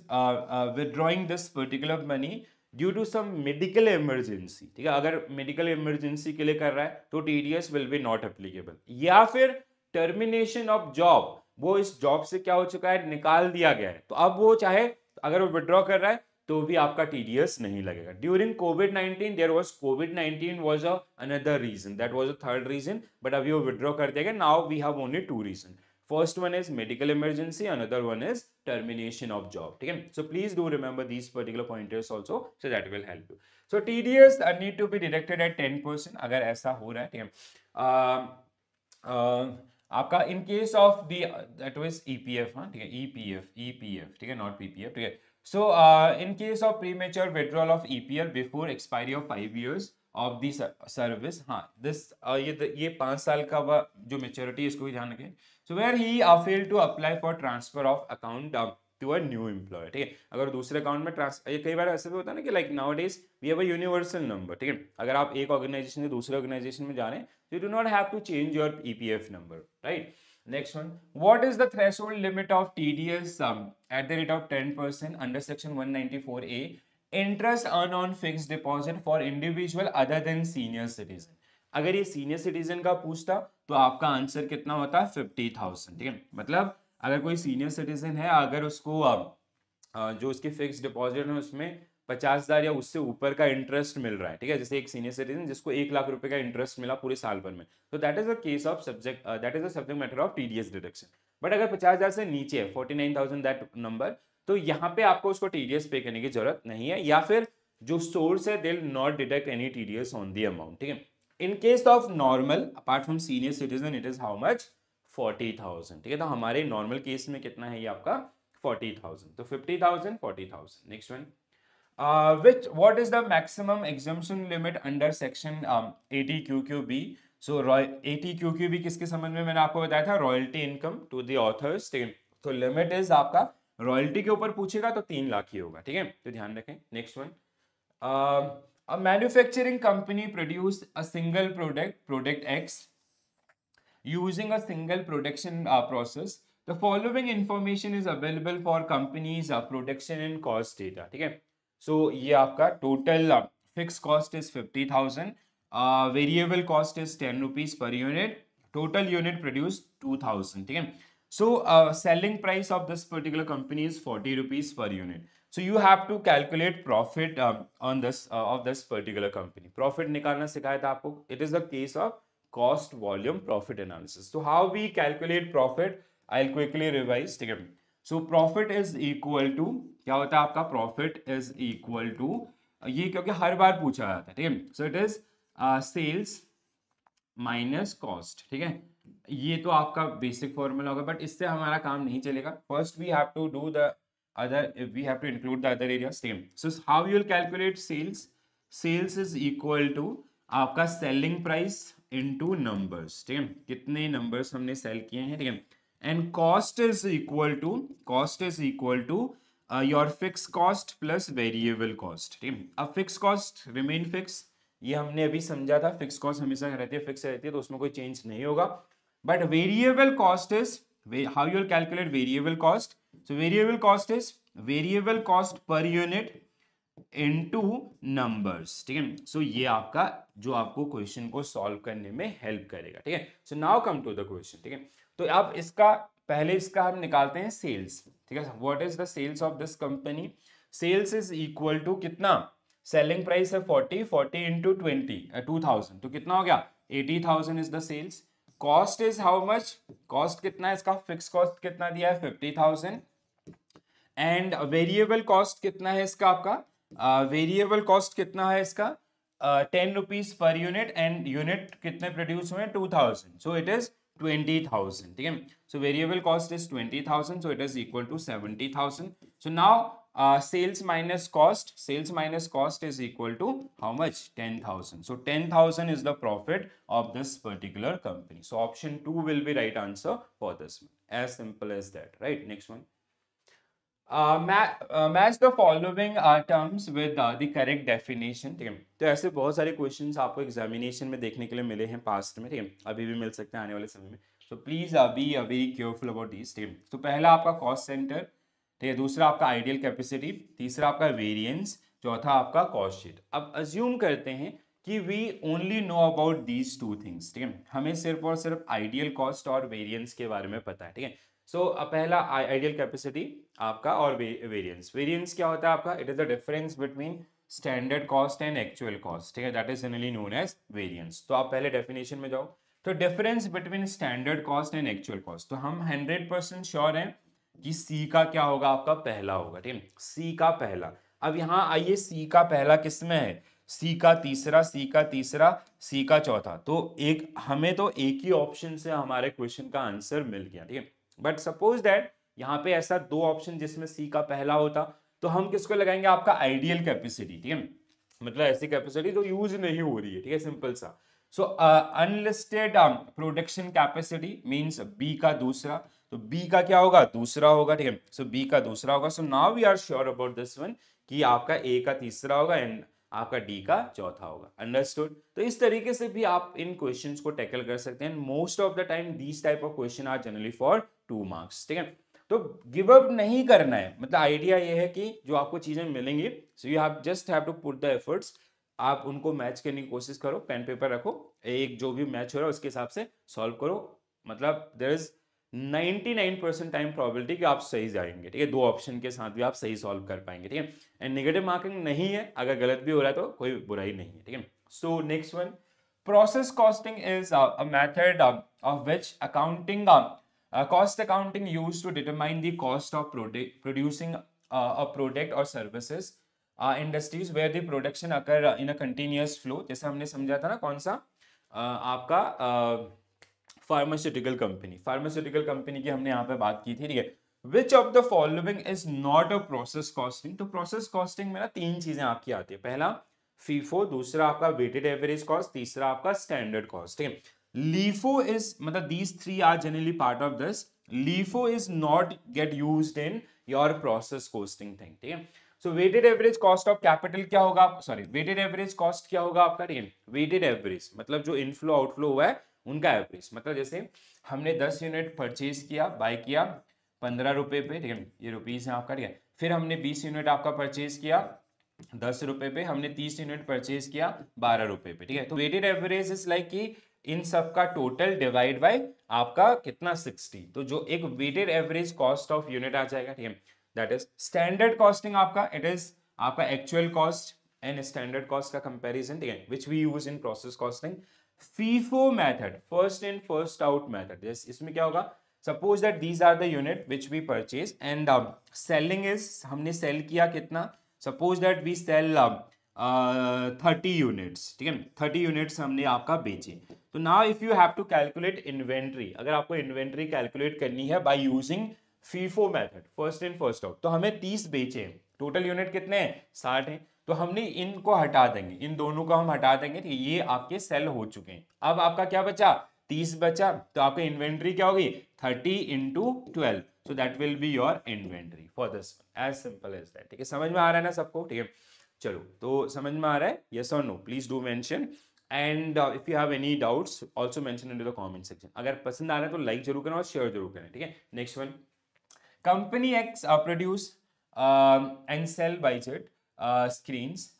withdrawing this particular money due to some medical emergency ठीक है अगर मेडिकल इमरजेंसी के लिए कर रहा है तो TDS will be not applicable या फिर टर्मिनेशन ऑफ जॉब वो इस जॉब से क्या हो चुका है निकाल दिया गया है तो अब वो चाहे अगर वो विड्रॉ कर रहा है तो भी आपका टीडीएस नहीं लगेगा during COVID nineteen there was COVID nineteen was a another reason that was a third reason but अभी वो विड्रॉ कर दिया गया now we have only two reason first one is medical emergency another one is termination of job ठीक है so please do remember these particular pointers also so that will help you so T D need to be deducted at ten अगर ऐसा हो रहा है ठीक है um, um, आपका in case of that was E P F हाँ ठीक है E P F E P F ठीक है नॉट पी पी एफ ठीक है so in case of premature withdrawal of E P L before expiry of five years of the service हाँ this uh, ये ये पाँच साल का जो मेच्योरिटी है इसको भी ध्यान रखें so where he fail to apply for transfer of account to a new employ ठीक है अगर दूसरे अकाउंट में ट्रांसफर ये कई बार ऐसे भी होता है ना कि like nowadays we have a universal number ठीक है अगर आप एक ऑर्गेनाइजेशन से दूसरे ऑर्गेनाइजेशन में जा रहे हैं you do not have to change your F number right next one what is the thresh limit of T D TDS at the rate of ten under section one A interest earn on fix deposit for individual other than senior citizen अगर ये senior citizen का पूछता तो आपका answer कितना होता है fifty thousand ठीक है मतलब अगर कोई सीनियर सिटीजन है अगर उसको जो उसके फिक्स डिपॉजिट है उसमें पचास हज़ार या उससे ऊपर का इंटरेस्ट मिल रहा है ठीक है जैसे एक सीनियर सिटीजन जिसको एक लाख रुपए का इंटरेस्ट मिला पूरे साल भर में तो that is a case of subject that is a subject matter of TDS deduction but अगर पचास हज़ार से नीचे है forty nine thousand that number तो यहाँ पे आपको उसको टीडीएस पे करने की जरूरत नहीं है या फिर जो सोर्स है they not deduct any TDS on the amount ठीक है in case of normal apart from senior citizen it is how much forty thousand ठीक है तो हमारे नॉर्मल केस में कितना है ये आपका फोर्टी थाउजेंड तो fifty thousand forty thousand next one which what is the maximum exemption limit under section eighty Q Q B so eighty Q Q B किसके संबंध में मैंने आपको बताया था royalty income to the authors ठीक है तो लिमिट इज आपका रॉयल्टी के ऊपर पूछेगा तो तीन लाख ही होगा ठीक है तो ध्यान रखें next one a manufacturing company produce a single product, product X, using a single production uh, process. The following information is available for companies uh, production and cost data. Okay, So ये total uh, fixed cost is fifty thousand, uh, variable cost is ten rupees per unit, total unit produced two thousand. Okay, So uh, selling price of this particular company is forty rupees per unit. So you have to calculate profit on this of this particular company profit निकालना सिखाया था आपको it is the case of cost volume profit analysis तो how we calculate profit I quickly revise ठीक है so profit is equal to क्या होता है आपका प्रॉफिट इज इक्वल टू ये क्योंकि हर बार पूछा जाता है ठीक है so it is sales minus cost ठीक है ये तो आपका बेसिक फॉर्मूला होगा बट इससे हमारा काम नहीं चलेगा first we have to do the other if we have to include the other area same so how you will calculate sales sales is equal to आपका सेलिंग प्राइस इनटू नंबर्स ठीक है कितने numbers हमने cell किए हैं ठीक है and cost is equal to cost is equal to your fix cost plus variable cost ठीक है अब फिक्स कॉस्ट रिमेन फिक्स ये हमने अभी समझा था फिक्स कॉस्ट हमेशा रहती है फिक्स रहती है तो उसमें कोई चेंज नहीं होगा but variable cost is how you'll calculate variable cost so variable cost is variable cost per unit into numbers ठीक है so ये आपका जो आपको क्वेश्चन को सॉल्व करने में हेल्प करेगा ठीक है so now come to the question ठीक है तो अब इसका पहले इसका हम निकालते हैं सेल्स ठीक है what is the sales of this company sales is equal to कितना सेलिंग प्राइस है forty forty into twenty two thousand तो कितना हो गया eighty thousand is the sales cost is how much cost कितना है इसका फिक्स कॉस्ट कितना दिया है fifty thousand and variable cost कितना है इसका आपका वेरिएबल uh, कॉस्ट कितना है इसका ten rupees per unit and unit कितने प्रोड्यूस हुए two thousand so it is twenty thousand ठीक है so variable cost is twenty thousand so it is equal to seventy thousand so now sales minus cost sales minus cost is equal to how much ten thousand so ten thousand is the profit of this particular company so option two will be right answer for this as simple as that right next one match the uh, terms with the correct definition ठीक है तो ऐसे बहुत सारे question आपको examination में देखने के लिए मिले हैं पास्ट में ठीक है अभी भी मिल सकते हैं आने वाले समय में तो प्लीज़ अभी अभी केयरफुल अबाउट दिस ठीक है तो पहला आपका कॉस्ट सेंटर ठीक है दूसरा आपका आइडियल कैपेसिटी तीसरा आपका वेरियंस चौथा आपका कॉस्ट शीट अब अज्यूम करते हैं कि we only know about these two things ठीक है हमें सिर्फ और सिर्फ आइडियल कॉस्ट और वेरियंस के बारे में पता है ठीक है सो so, पहला आइडियल कैपेसिटी आपका और वेरिएंस वेरिएंस क्या होता है आपका it is the difference between standard cost and actual cost ठीक है that is generally known as variance तो आप पहले डेफिनेशन में जाओ तो difference between standard cost and actual cost तो हम हंड्रेड परसेंट श्योर हैं कि सी का क्या होगा आपका पहला होगा ठीक है सी का पहला अब यहाँ आइए सी का पहला किस में है सी का तीसरा सी का तीसरा सी का चौथा तो एक हमें तो एक ही ऑप्शन से हमारे क्वेश्चन का आंसर मिल गया ठीक है बट सपोज दैट यहाँ पे ऐसा दो ऑप्शन जिसमें सी का पहला होता तो हम किसको लगाएंगे आपका आइडियल कैपेसिटी ठीक है मतलब ऐसी कैपेसिटी जो यूज नहीं हो रही है ठीक है सिंपल सा so unlisted production capacity means B का दूसरा तो बी का क्या होगा दूसरा होगा ठीक है सो बी का दूसरा होगा so now we are sure about this one कि आपका ए का तीसरा होगा एंड आपका डी का चौथा होगा अंडरस्टूड तो इस तरीके से भी आप इन क्वेश्चंस को टैकल कर सकते हैं most of the time these type of question are generally for two marks ठीक है तो गिव अप नहीं करना है मतलब आइडिया ये है कि जो आपको चीज़ें मिलेंगी so you have just have to put the efforts आप उनको मैच करने की कोशिश करो पेन पेपर रखो एक जो भी मैच हो रहा है उसके हिसाब से सॉल्व करो मतलब there is 99 percent time probability कि आप सही जाएंगे ठीक है दो ऑप्शन के साथ भी आप सही सॉल्व कर पाएंगे ठीक है एंड निगेटिव मार्किंग नहीं है अगर गलत भी हो रहा है तो कोई बुराई नहीं है ठीक है so next one process costing is a method of which accounting cost accounting use to determine the cost of producing product uh, producing uh, a industries where the production occur in a continuous flow जैसे हमने समझा था ना कौन सा uh, आपका pharmaceutical company pharmaceutical company की हमने यहाँ पे बात की थी ठीक है which of the following is not a process costing तो प्रोसेस कॉस्टिंग में ना तीन चीजें आपकी आती है पहला फीफो दूसरा आपका वेटेड एवरेज कॉस्ट तीसरा आपका स्टैंडर्ड कॉस्ट ठीक है लीफो इज e मतलब these three are generally part of this LIFO is not get use in your process costing thing ठीक है so weighted average cost of capital क्या होगा sorry weighted average cost क्या होगा आपका ठीक है वेटेड एवरेज मतलब जो इनफ्लो आउटफ्लो हुआ है उनका एवरेज मतलब जैसे हमने दस यूनिट परचेज किया बाय किया पंद्रह रुपए पे ठीक है ये रुपीज है आपका ठीक है फिर हमने बीस यूनिट आपका परचेज किया दस रुपए पे हमने तीस यूनिट परचेज किया बारह रुपए पे ठीक है तो वेटेड एवरेज इज लाइक कि इन सब का टोटल डिवाइड बाय आपका कितना 60 तो जो एक weighted average cost of unit आ जाएगा ठीक है दैट इज स्टैंडर्ड कॉस्टिंग आपका इट इज आपका actual cost and standard cost का कंपेरिजन ठीक है which we use in process costing FIFO method first in first out method इसमें क्या होगा suppose that these are the unit which we purchase and selling is हमने sell किया कितना suppose that we sell love thirty units ठीक है thirty units हमने आपका बेचे तो now if you have to calculate inventory अगर आपको इन्वेंट्री कैलकुलेट करनी है by using FIFO method first in first out तो हमें तीस बेचे टोटल यूनिट कितने हैं साठ हैं तो हमने इनको हटा देंगे इन दोनों को हम हटा देंगे ठीक है ये आपके सेल हो चुके हैं अब आपका क्या बचा तीस बचा तो आपके इन्वेंट्री क्या होगी thirty into twelve so that will be your inventory for this as simple as that ठीक है समझ में आ रहा है ना सबको ठीक है चलो तो समझ में आ रहा है यस और no please do mention and if you have any doubts also mention in the comment section अगर पसंद आ रहा है तो लाइक जरूर करें और शेयर जरूर करें ठीक है next one company X produce and sell बाइजेट Uh,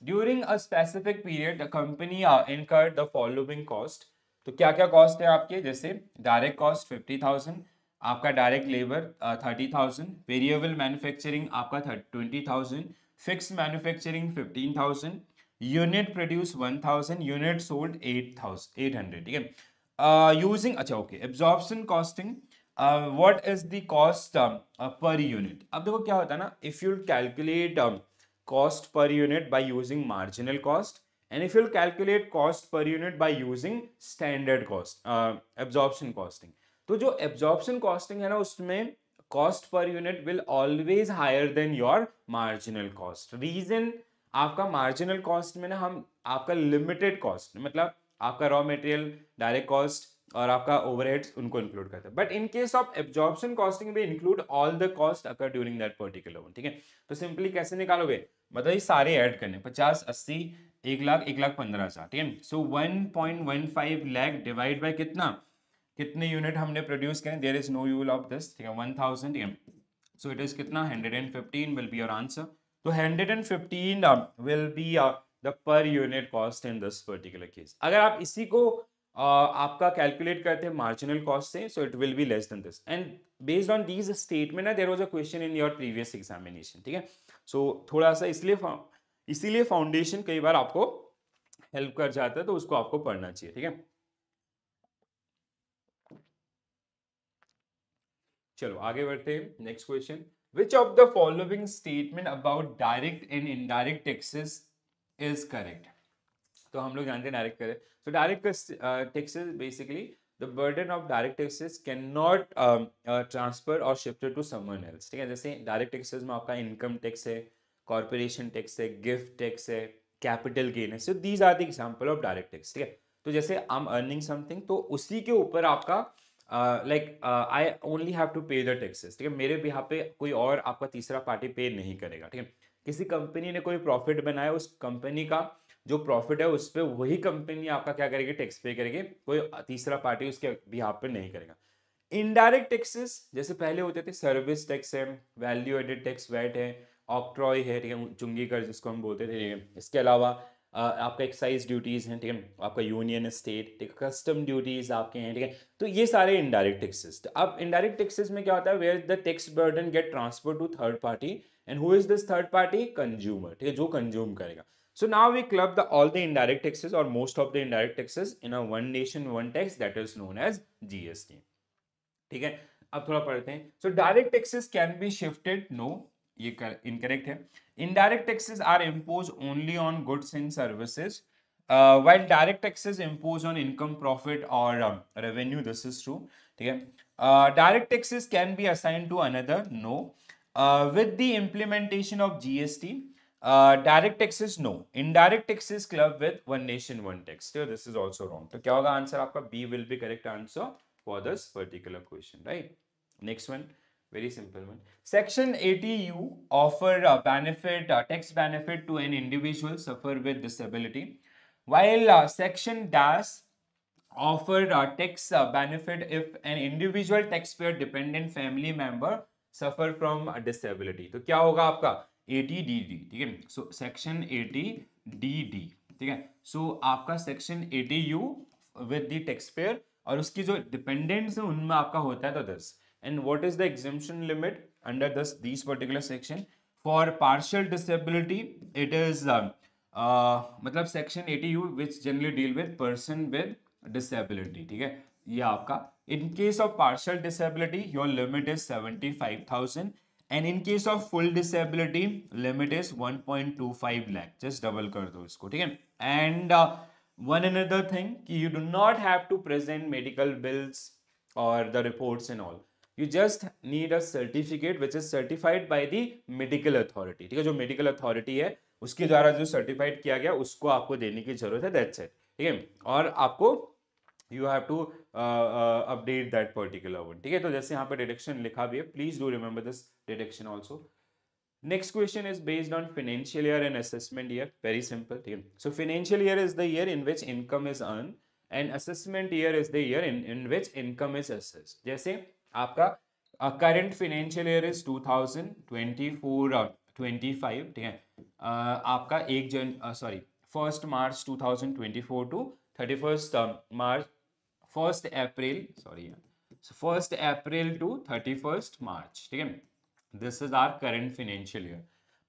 during a specific period period company incur the incurred cost तो क्या क्या कॉस्ट है आपके जैसे डायरेक्ट कॉस्ट फिफ्टी थाउजेंड आपका direct labour thirty thousand variable manufacturing आपका twenty thousand fix manufacturing fifteen thousand unit produce one thousand unit sold eight thousand eight hundred ठीक है यूजिंग अच्छा okay absorption costing what is the cost per unit अब देखो क्या होता है ना if you calculate cost per unit by using marginal cost and if you calculate cost per unit by using standard cost uh, costing तो जो absorption costing है ना उसमें cost per unit will always higher than your marginal cost reason आपका marginal cost में ना हम आपका लिमिटेड कॉस्ट मतलब आपका रॉ मटेरियल डायरेक्ट कॉस्ट और आपका ओवरहेड्स उनको इंक्लूड करते हैं but in case of absorption costing भी include all the cost occur during that particular one ठीक है तो सिंपली कैसे निकालोगे मतलब ये सारे ऐड करने पचास अस्सी एक लाख एक लाख पंद्रह हजार ठीक है so one point one five lakh divide by कितना कितने यूनिट हमने प्रोड्यूस करें there is no rule of this ठीक है one thousand um so it is कितना hundred and fifteen will be your answer तो hundred and fifteen will be the per unit cost in this particular case अगर आप इसी को uh, आपका calculate करते हैं मार्जिनल कॉस्ट से so it will be less than this and based on these statement है there was a question in your previous examination ठीक है सो थोड़ा सा इसलिए इसीलिए फाउंडेशन कई बार आपको हेल्प कर जाता है तो उसको आपको पढ़ना चाहिए ठीक है चलो आगे बढ़ते हैं next question which of the following statement about direct and indirect taxes is correct तो हम लोग जानते हैं डायरेक्ट करें तो direct taxes basically the burden of direct taxes can not transfer और शिफ्टेड टू समवन एल्स ठीक है जैसे डायरेक्ट टैक्सेस में आपका इनकम टैक्स है कॉरपोरेशन टैक्स है गिफ्ट टैक्स है कैपिटल गेन है so these are the example of direct tax ठीक है तो जैसे आई एम अर्निंग समथिंग तो उसी के ऊपर आपका like I only have to pay the taxes ठीक है मेरे यहाँ पे कोई और आपका तीसरा पार्टी पे नहीं करेगा ठीक है किसी कंपनी ने कोई प्रॉफिट बनाया उस कंपनी का जो प्रॉफिट है उस पर वही कंपनी आपका क्या करेगी टैक्स पे करेगी कोई तीसरा पार्टी उसके बिहार पे नहीं करेगा इनडायरेक्ट टैक्सेस जैसे पहले होते थे सर्विस टैक्स है वैल्यू एडेड टैक्स वैट है ऑक्ट्रॉय है ठीक है चुंगी कर जिसको हम बोलते थे इसके अलावा आपका एक्साइज ड्यूटीज़ हैं ठीक है आपका यूनियन स्टेट ठीक है कस्टम ड्यूटीज़ आपके हैं ठीक है तो ये सारे इनडायरेक्ट टैक्सेस तो अब इनडायरेक्ट टैक्सेस में क्या होता है where the tax burden get transfer to third party and who is this third party consumer ठीक है जो कंज्यूम करेगा so now we club the all the indirect taxes और most of the indirect taxes in a one nation one tax that is known as GST ठीक है अब थोड़ा पढ़ते हैं so direct taxes can be shifted no ये incorrect है indirect taxes are impose only on goods and services well direct taxes impose on income profit और revenue this is true ठीक है direct taxes can be assign to another no with the implementation of GST direct taxes no indirect taxes club with one nation one tax this is also wrong तो क्या होगा answer आपका B will be correct answer for this particular question right next one very simple one section 80u offer a benefit a tax benefit to an individual suffer with disability while uh, section dash offer a tax uh, benefit if an individual taxpayer dependent family member suffer from a disability तो क्या होगा आपका 80dd ठीक है so section 80dd ठीक है सो आपका section 80u with the taxpayer और उसकी जो डिपेंडेंट्स है उनमें आपका होता है तो दस and what is the exemption limit under this these particular section for partial disability it is uh, uh, मतलब section 80 80U which generally deal with person with disability ठीक है ये आपका in case of partial disability your limit is 75,000 and in case of full disability limit is 1.25 lakh just double कर दो इसको ठीक है and uh, one another thing कि you do not have to present medical bills or the reports and all you just need a certificate which is certified by the medical authority ठीक है जो medical authority है उसके द्वारा जो certified किया गया उसको आपको देने की जरूरत है दैट्स इट ठीक है और आपको you have to update that particular one ठीक है तो जैसे यहाँ पे डिडक्शन लिखा भी है please do remember this deduction also next question is based on financial year and assessment year very simple ठीक है so financial year is the year in which income is earn and assessment year is the year in in which income is assessed जैसे आपका current financial year is two thousand twenty four twenty five ठीक है uh, आपका एक Jan sorry first March two thousand twenty four to thirty first March first April sorry first April to thirty first March ठीक है this is our current financial year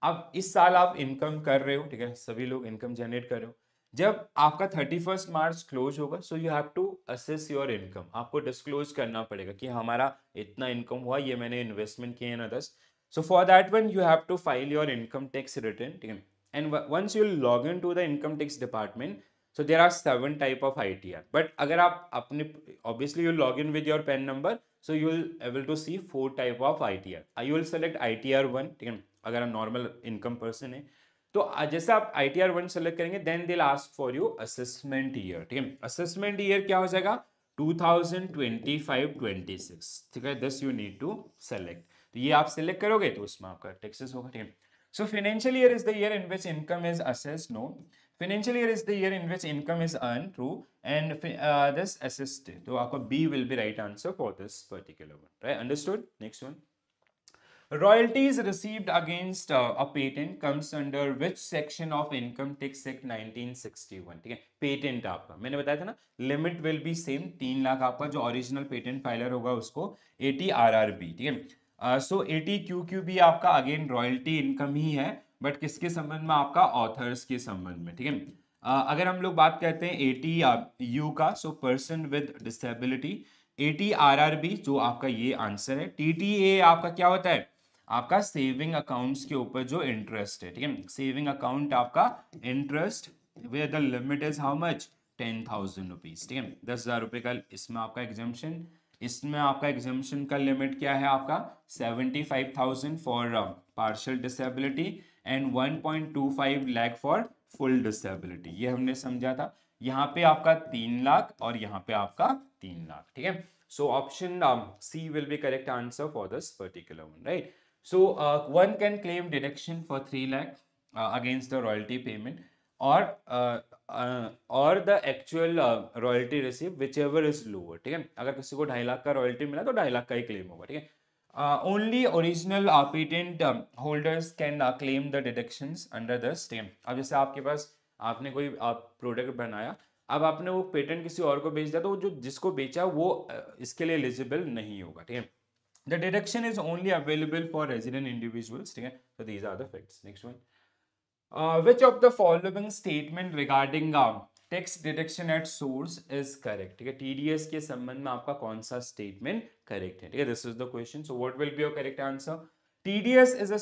अब इस साल आप इनकम कर रहे हो ठीक है सभी लोग इनकम जनरेट कर रहे हो जब आपका थर्टी फर्स्ट मार्च क्लोज होगा so you have to assess your income आपको डिस्क्लोज करना पड़ेगा कि हमारा इतना इनकम हुआ ये मैंने इन्वेस्टमेंट किए ना दस so for that one you have to file your income tax return ठीक है and once you log in to the income tax department so there are seven type of I T R but अगर आप अपने obviously you log in with your PAN number so you will able to see four type of I T R I will select I T R one ठीक है अगर आप normal income person है तो जैसे आप I T R one select करेंगे then they last for you assessment year ठीक है असेसमेंट ईयर क्या हो जाएगा 2025-26 ठीक है दस यू नीड टू सेलेक्ट तो ये आप सेलेक्ट करोगे तो उसमें आपका टैक्सेस होगा ठीक है so financial year is the year in which income is assess no financial year is the year in which income is earn true and this assist तो आपका B will be right answer for this particular one right understood next one Royalties received against uh, a patent comes under which section of income tax act 1961 ठीक है patent आपका मैंने बताया था ना limit will be same तीन लाख आपका जो ओरिजिनल पेटेंट फाइलर होगा उसको eighty R R B ठीक है सो eighty Q Q B आपका अगेन रॉयल्टी इनकम ही है बट किसके संबंध में आपका ऑथर्स के संबंध में ठीक है uh, अगर हम लोग बात करते हैं ए टी यू का so person with disability eighty R R B जो आपका ये आंसर है टी टी ए आपका क्या होता है आपका सेविंग अकाउंट्स के ऊपर जो इंटरेस्ट है ठीक है सेविंग अकाउंट आपका इंटरेस्ट वे the limit is how much ten thousand rupees ठीक है दस हजार रुपए का इसमें आपका एग्जामेशन इसमें आपका एग्जामेशन का लिमिट क्या है आपका seventy five thousand for partial disability and one point two five lakh for full disability ये हमने समझा था यहाँ पे आपका तीन लाख और यहाँ पे आपका तीन लाख ठीक है so option C will be correct answer for this particular one right so one can claim deduction for three 3 against the royalty payment royalty और the actual royalty receive whichever is lower ठीक है अगर किसी को ढाई लाख का royalty मिला तो ढाई लाख का ही क्लेम होगा ठीक है only original patent holders can claim the deductions under the stem अब जैसे आपके पास आपने कोई प्रोडक्ट बनाया अब आपने वो पेटेंट किसी और को बेच दिया तो जो जिसको बेचा वो uh, इसके लिए एलिजिबल नहीं होगा ठीक है the deduction is only available for resident individuals okay? so these are the facts next one uh, which of the following statement regarding uh, tax deduction at source is correct okay? tds ke sambandh mein aapka kaun sa statement correct okay? this is the question so what will be your correct answer tds is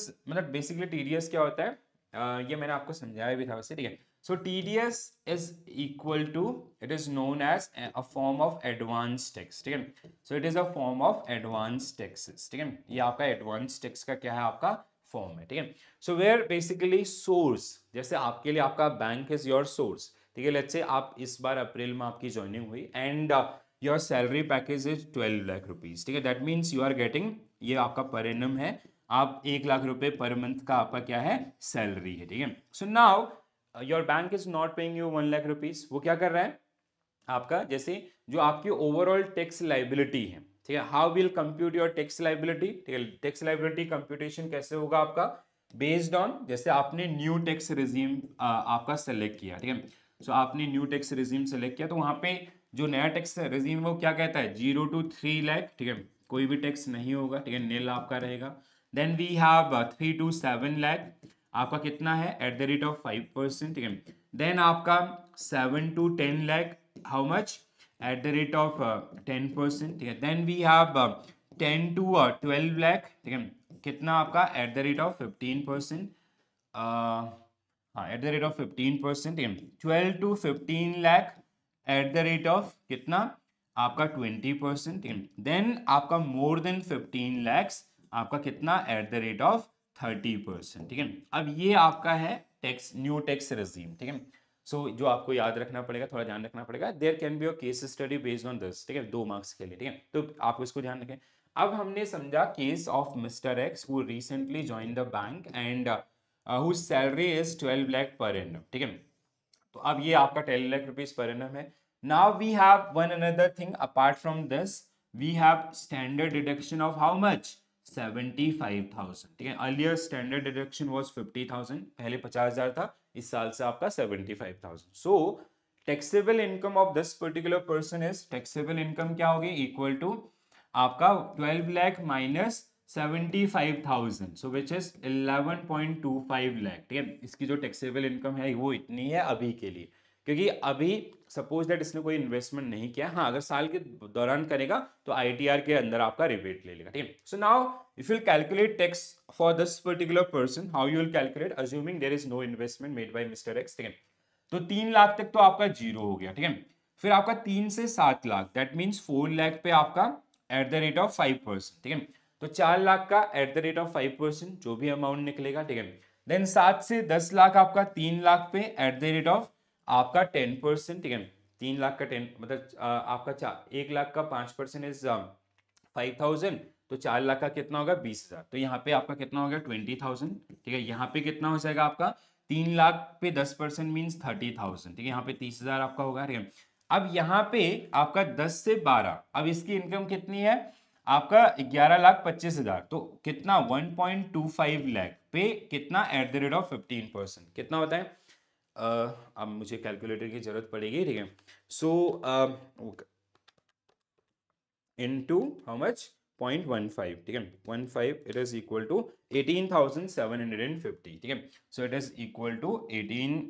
basically tds kya hota hai uh, ye maine aapko So TDS is equal to, it is known as a form of advanced tax, ठीक है So it is a form of advanced taxes, ठीक है ये आपका advanced tax का क्या है आपका फॉर्म है ठीक है सो वेयर बेसिकली सोर्स जैसे आपके लिए आपका बैंक इज योर सोर्स ठीक है लेट्स से आप इस बार अप्रैल में आपकी ज्वाइनिंग हुई and your salary package is twelve lakh rupees ठीक है that means you are getting ये आपका परिणाम है आप एक लाख रुपए पर मंथ का आपका क्या है सैलरी है ठीक है so now your bank is not paying you one lakh rupees वो क्या कर रहा है आपका जैसे जो आपकी ओवरऑल टैक्स लाइबिलिटी है ठीक है how will compute your tax liability ठीक है टैक्स लाइबिलिटी कंप्यूटेशन कैसे होगा आपका बेस्ड ऑन जैसे आपने न्यू टैक्स रिजीम आपका सेलेक्ट किया ठीक है सो so, आपने न्यू टैक्स रिजीम सेलेक्ट किया तो वहां पे जो नया टैक्स रिजीम वो क्या कहता है जीरो टू थ्री लैख ठीक है कोई भी टैक्स नहीं होगा ठीक है नील आपका रहेगा then we have three to seven lakh आपका कितना है at the rate of five percent ठीक है देन आपका seven to ten lakh how much at the rate of ten percent ठीक है then we have ten to twelve lakh ठीक है कितना आपका at the rate of fifteen percent at the rate of fifteen percent ठीक है twelve to fifteen lakh at the rate of कितना आपका ट्वेंटी परसेंट ठीक है देन आपका मोर देन फिफ्टीन लैक्स आपका कितना at the rate of thirty percent ठीक है अब ये आपका है टैक्स न्यू टैक्स रजीम ठीक है सो जो आपको याद रखना पड़ेगा थोड़ा ध्यान रखना पड़ेगा there can be your case study based on this ठीक है दो मार्क्स के लिए ठीक है तो आप इसको ध्यान रखें अब हमने समझा case of mister X who recently join the bank and who salary is twelve lakh per annum ठीक है तो अब ये आपका twelve lakh rupees per annum है now we have one another thing apart from this we have standard deduction of how much seventy five thousand ठीक है earlier standard deduction was fifty thousand पहले पचास हजार था इस साल से आपका seventy five thousand so taxable income of this particular person is taxable income क्या होगी इक्वल टू आपका twelve lakh minus seventy five thousand so which is eleven point two five lakh ठीक है इसकी जो टैक्सेबल इनकम है वो इतनी है अभी के लिए क्योंकि अभी सपोज दैट इसने कोई इन्वेस्टमेंट नहीं किया हाँ अगर साल के दौरान करेगा तो आई के अंदर आपका रिबेट ले लेगा ठीक है so now if you calculate tax for this particular person how you will calculate assuming there is no investment made by mister X ठीक है तो तीन लाख तक तो आपका जीरो हो गया ठीक है फिर आपका तीन से सात lakh that means four lakh पे आपका at the rate of five percent ठीक है तो चार लाख का at the rate of five percent जो भी अमाउंट निकलेगा ठीक है देन सात से दस लाख आपका तीन लाख पे एट द रेट ऑफ आपका टेन परसेंट ठीक है तीन लाख का टेन मतलब आपका चार एक लाख का पांच परसेंट इज फाइव थाउजेंड तो चार लाख का कितना होगा बीस हजार तो यहाँ पे आपका कितना होगा ट्वेंटी थाउजेंड ठीक है यहाँ पे कितना हो जाएगा आपका तीन लाख पे दस परसेंट मीन्स थर्टी थाउजेंड ठीक है यहाँ पे तीस हजार आपका होगा ठीक है अब यहाँ पे आपका दस से बारह अब इसकी इनकम कितनी है आपका ग्यारह लाख पच्चीस हजार तो कितना one point two five lakh पे कितना at the rate of fifteen percent कितना होता है अब मुझे कैलकुलेटर की ज़रूरत पड़ेगी ठीक है so into how much point one five ठीक है one five it is equal to eighteen thousand seven hundred and fifty ठीक है so it is equal to eighteen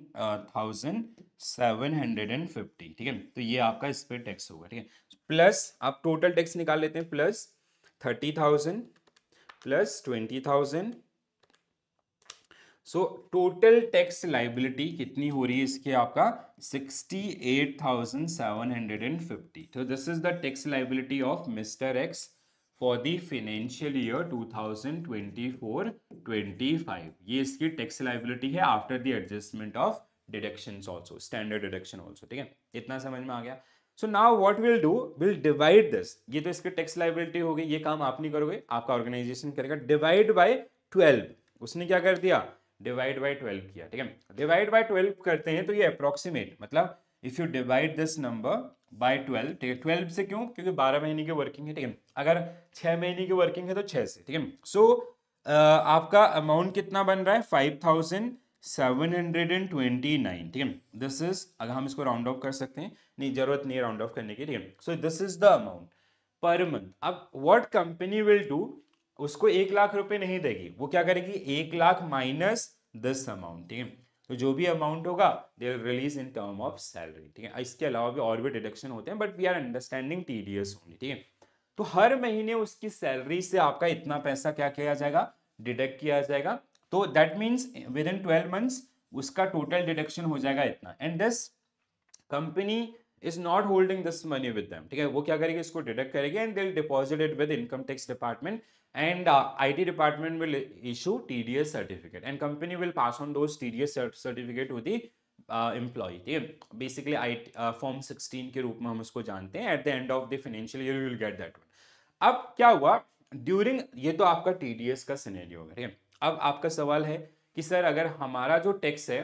thousand seven hundred and fifty ठीक है तो ये आपका इस पर टैक्स होगा ठीक है प्लस आप टोटल टैक्स निकाल लेते हैं plus thirty thousand plus twenty thousand so total tax liability कितनी हो रही है इसके आपका 68,750 तो this is the tax liability of mister X for the financial year 2024-25 ये इसकी टैक्स लाइबिलिटी है after the adjustment of deduction also standard deduction also ठीक है इतना समझ में आ गया so now what will do will divide this ये तो इसकी टैक्स लाइबिलिटी हो गई ये काम आप नहीं करोगे आपका ऑर्गेनाइजेशन करेगा डिवाइड बाई ट्वेल्व उसने क्या कर दिया डिवाइड बाई ट्वेल्व किया ठीक है डिवाइड बाई ट्वेल्व करते हैं तो ये अप्रोक्सीमेट मतलब if you divide this number by twelve ठीक है ट्वेल्व से क्यों क्योंकि बारह महीने की वर्किंग है ठीक है अगर छह महीने की वर्किंग है तो छह से ठीक है सो आपका अमाउंट कितना बन रहा है five thousand seven hundred and twenty nine ठीक है दिस इज अगर हम इसको राउंड ऑफ कर सकते हैं नहीं जरूरत नहीं है राउंड ऑफ करने की ठीक है so this is the amount per month अब वॉट कंपनी विल डू उसको एक लाख रुपए नहीं देगी वो क्या करेगी एक लाख माइनस दस अमाउंट ठीक है तो जो भी अमाउंट होगा they release in term of salary ठीक है इसके अलावा भी और भी डिडक्शन होते हैं but we are understanding T D only ठीक है तो हर महीने उसकी सैलरी से आपका इतना पैसा क्या किया जाएगा डिडक्ट किया जाएगा तो that means within twelve months उसका टोटल डिडक्शन हो जाएगा इतना and this company is not holding this money with ठीक है वो क्या करेगी इसको डिडक्ट करेगी and they'll deposit it with income tax department and uh, IT department will issue TDS certificate and company will pass on those TDS cert certificate to the employ ठीक है basically I form sixteen के रूप में हम उसको जानते हैं at the end of the financial year will get that one अब क्या हुआ ड्यूरिंग ये तो आपका टी डी एस का सिनेरियो होगा ठीक है अब आपका सवाल है कि सर अगर हमारा जो टैक्स है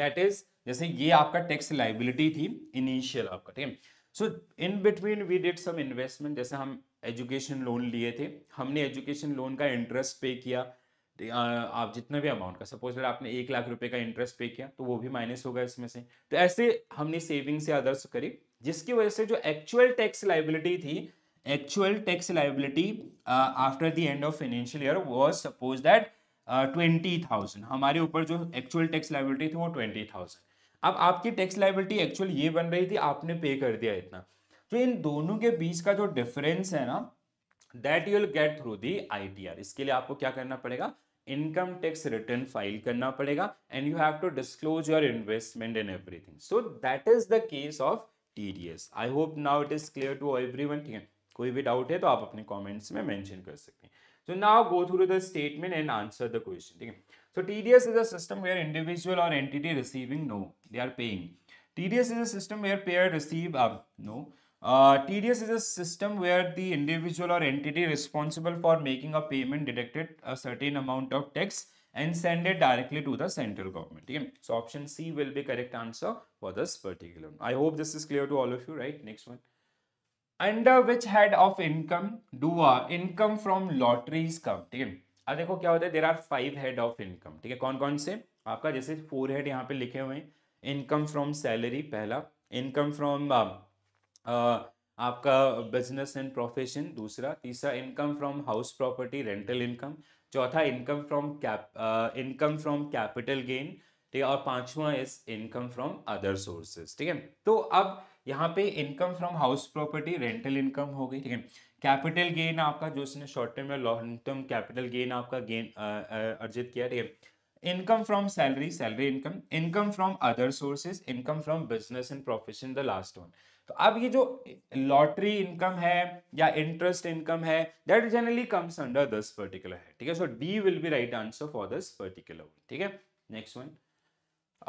दैट इज जैसे ये आपका टैक्स लाइबिलिटी थी इनिशियल आपका ठीक है so in between we did some investment जैसे हम एजुकेशन लोन लिए थे हमने एजुकेशन लोन का इंटरेस्ट पे किया आप जितना भी अमाउंट का सपोज आपने एक लाख रुपए का इंटरेस्ट पे किया तो वो भी माइनस होगा इसमें से तो ऐसे हमने सेविंग से आदर्श करी जिसकी वजह से जो एक्चुअल टैक्स लाइबिलिटी थी actual tax liability after the end of financial year was suppose that twenty thousand हमारे ऊपर जो एक्चुअल टैक्स लाइबिलिटी थी वो ट्वेंटी थाउजेंड अब आपकी टैक्स लाइबिलिटी एक्चुअल ये बन रही थी आपने पे कर दिया इतना तो इन दोनों के बीच का जो डिफरेंस है ना that you'll get through the R इसके लिए आपको क्या करना पड़ेगा इनकम टैक्स रिटर्न फाइल करना पड़ेगा and you have to disclose your investment in everything so that is the case of TDS I hope now it is clear to one ठीक है कोई भी डाउट है तो आप अपने कॉमेंट्स में मैंशन कर सकते हैं So now go through the statement and answer the question. Okay? So TDS is a where individual और entity receiving no they are paying paying. TDS is a system where payer receive uh, no. Uh, TDS is a system where the individual or entity responsible for making a payment deducted a certain amount of tax and send it directly to the central government. Okay? So option C will be correct answer for this particular one. I hope this is clear to all of you, right? Next one. Under which head of income do uh, income from lotteries come? Okay. है अब देखो क्या होता है there are five head of income ठीक है कौन कौन से आपका जैसे फोर हेड यहाँ पे लिखे हुए इनकम फ्रॉम सैलरी पहला इनकम फ्रॉम आपका बिजनेस एंड प्रोफेशन दूसरा तीसरा income from house property rental income चौथा income from cap income from capital gain ठीक है और पांचवा is income from other sources ठीक है तो अब यहाँ पे income from house property rental income हो गई ठीक है कैपिटल गेन आपका जो उसने शॉर्ट टर्म या लॉन्ग टर्म कैपिटल गेन आपका गेन अर्जित किया ठीक है income from salary salary income income from other sources income from business and profession the last one तो अब ये जो लॉटरी इनकम है या इंटरेस्ट इनकम है that generally comes under this particular है ठीक है so D will be right answer for this particular one ठीक है next one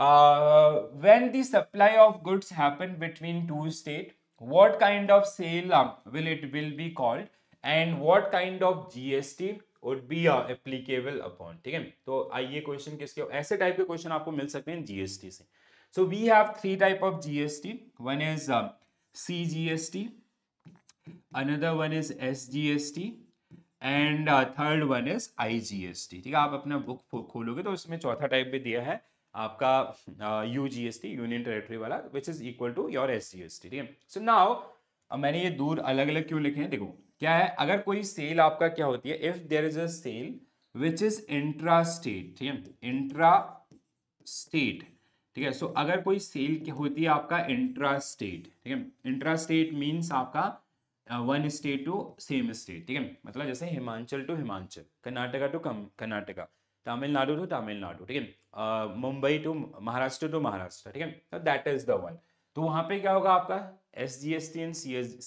uh, when the supply of goods happen between two state what kind of sale will it will be called and and kind of of gst would be uh, applicable upon ठीक है तो आइए question किसके ऐसे type के question आपको मिल सकते हैं जीएसटी से so we have three type of GST one is CGST, another one is SGST, and third one is IGST. ठीक है आप अपना बुक खोलोगे तो उसमें चौथा टाइप भी दिया है आपका U G S T union territory वाला which is equal to your S S G T ठीक है सो नाउ मैंने ये दूर अलग अलग क्यों लिखे हैं देखो क्या है अगर कोई सेल आपका क्या होती है if there is a sale which is intra state ठीक है इंट्रा स्टेट ठीक है सो अगर कोई सेल होती है आपका इंट्रा स्टेट ठीक है इंट्रा स्टेट मीन्स आपका one state to same state ठीक है मतलब जैसे Himachal to Himachal Karnataka to Karnataka Tamil Nadu to Tamil Nadu ठीक है uh, Mumbai to Maharashtra to Maharashtra ठीक है तो दैट इज द वन तो वहां पे क्या होगा आपका S G S T and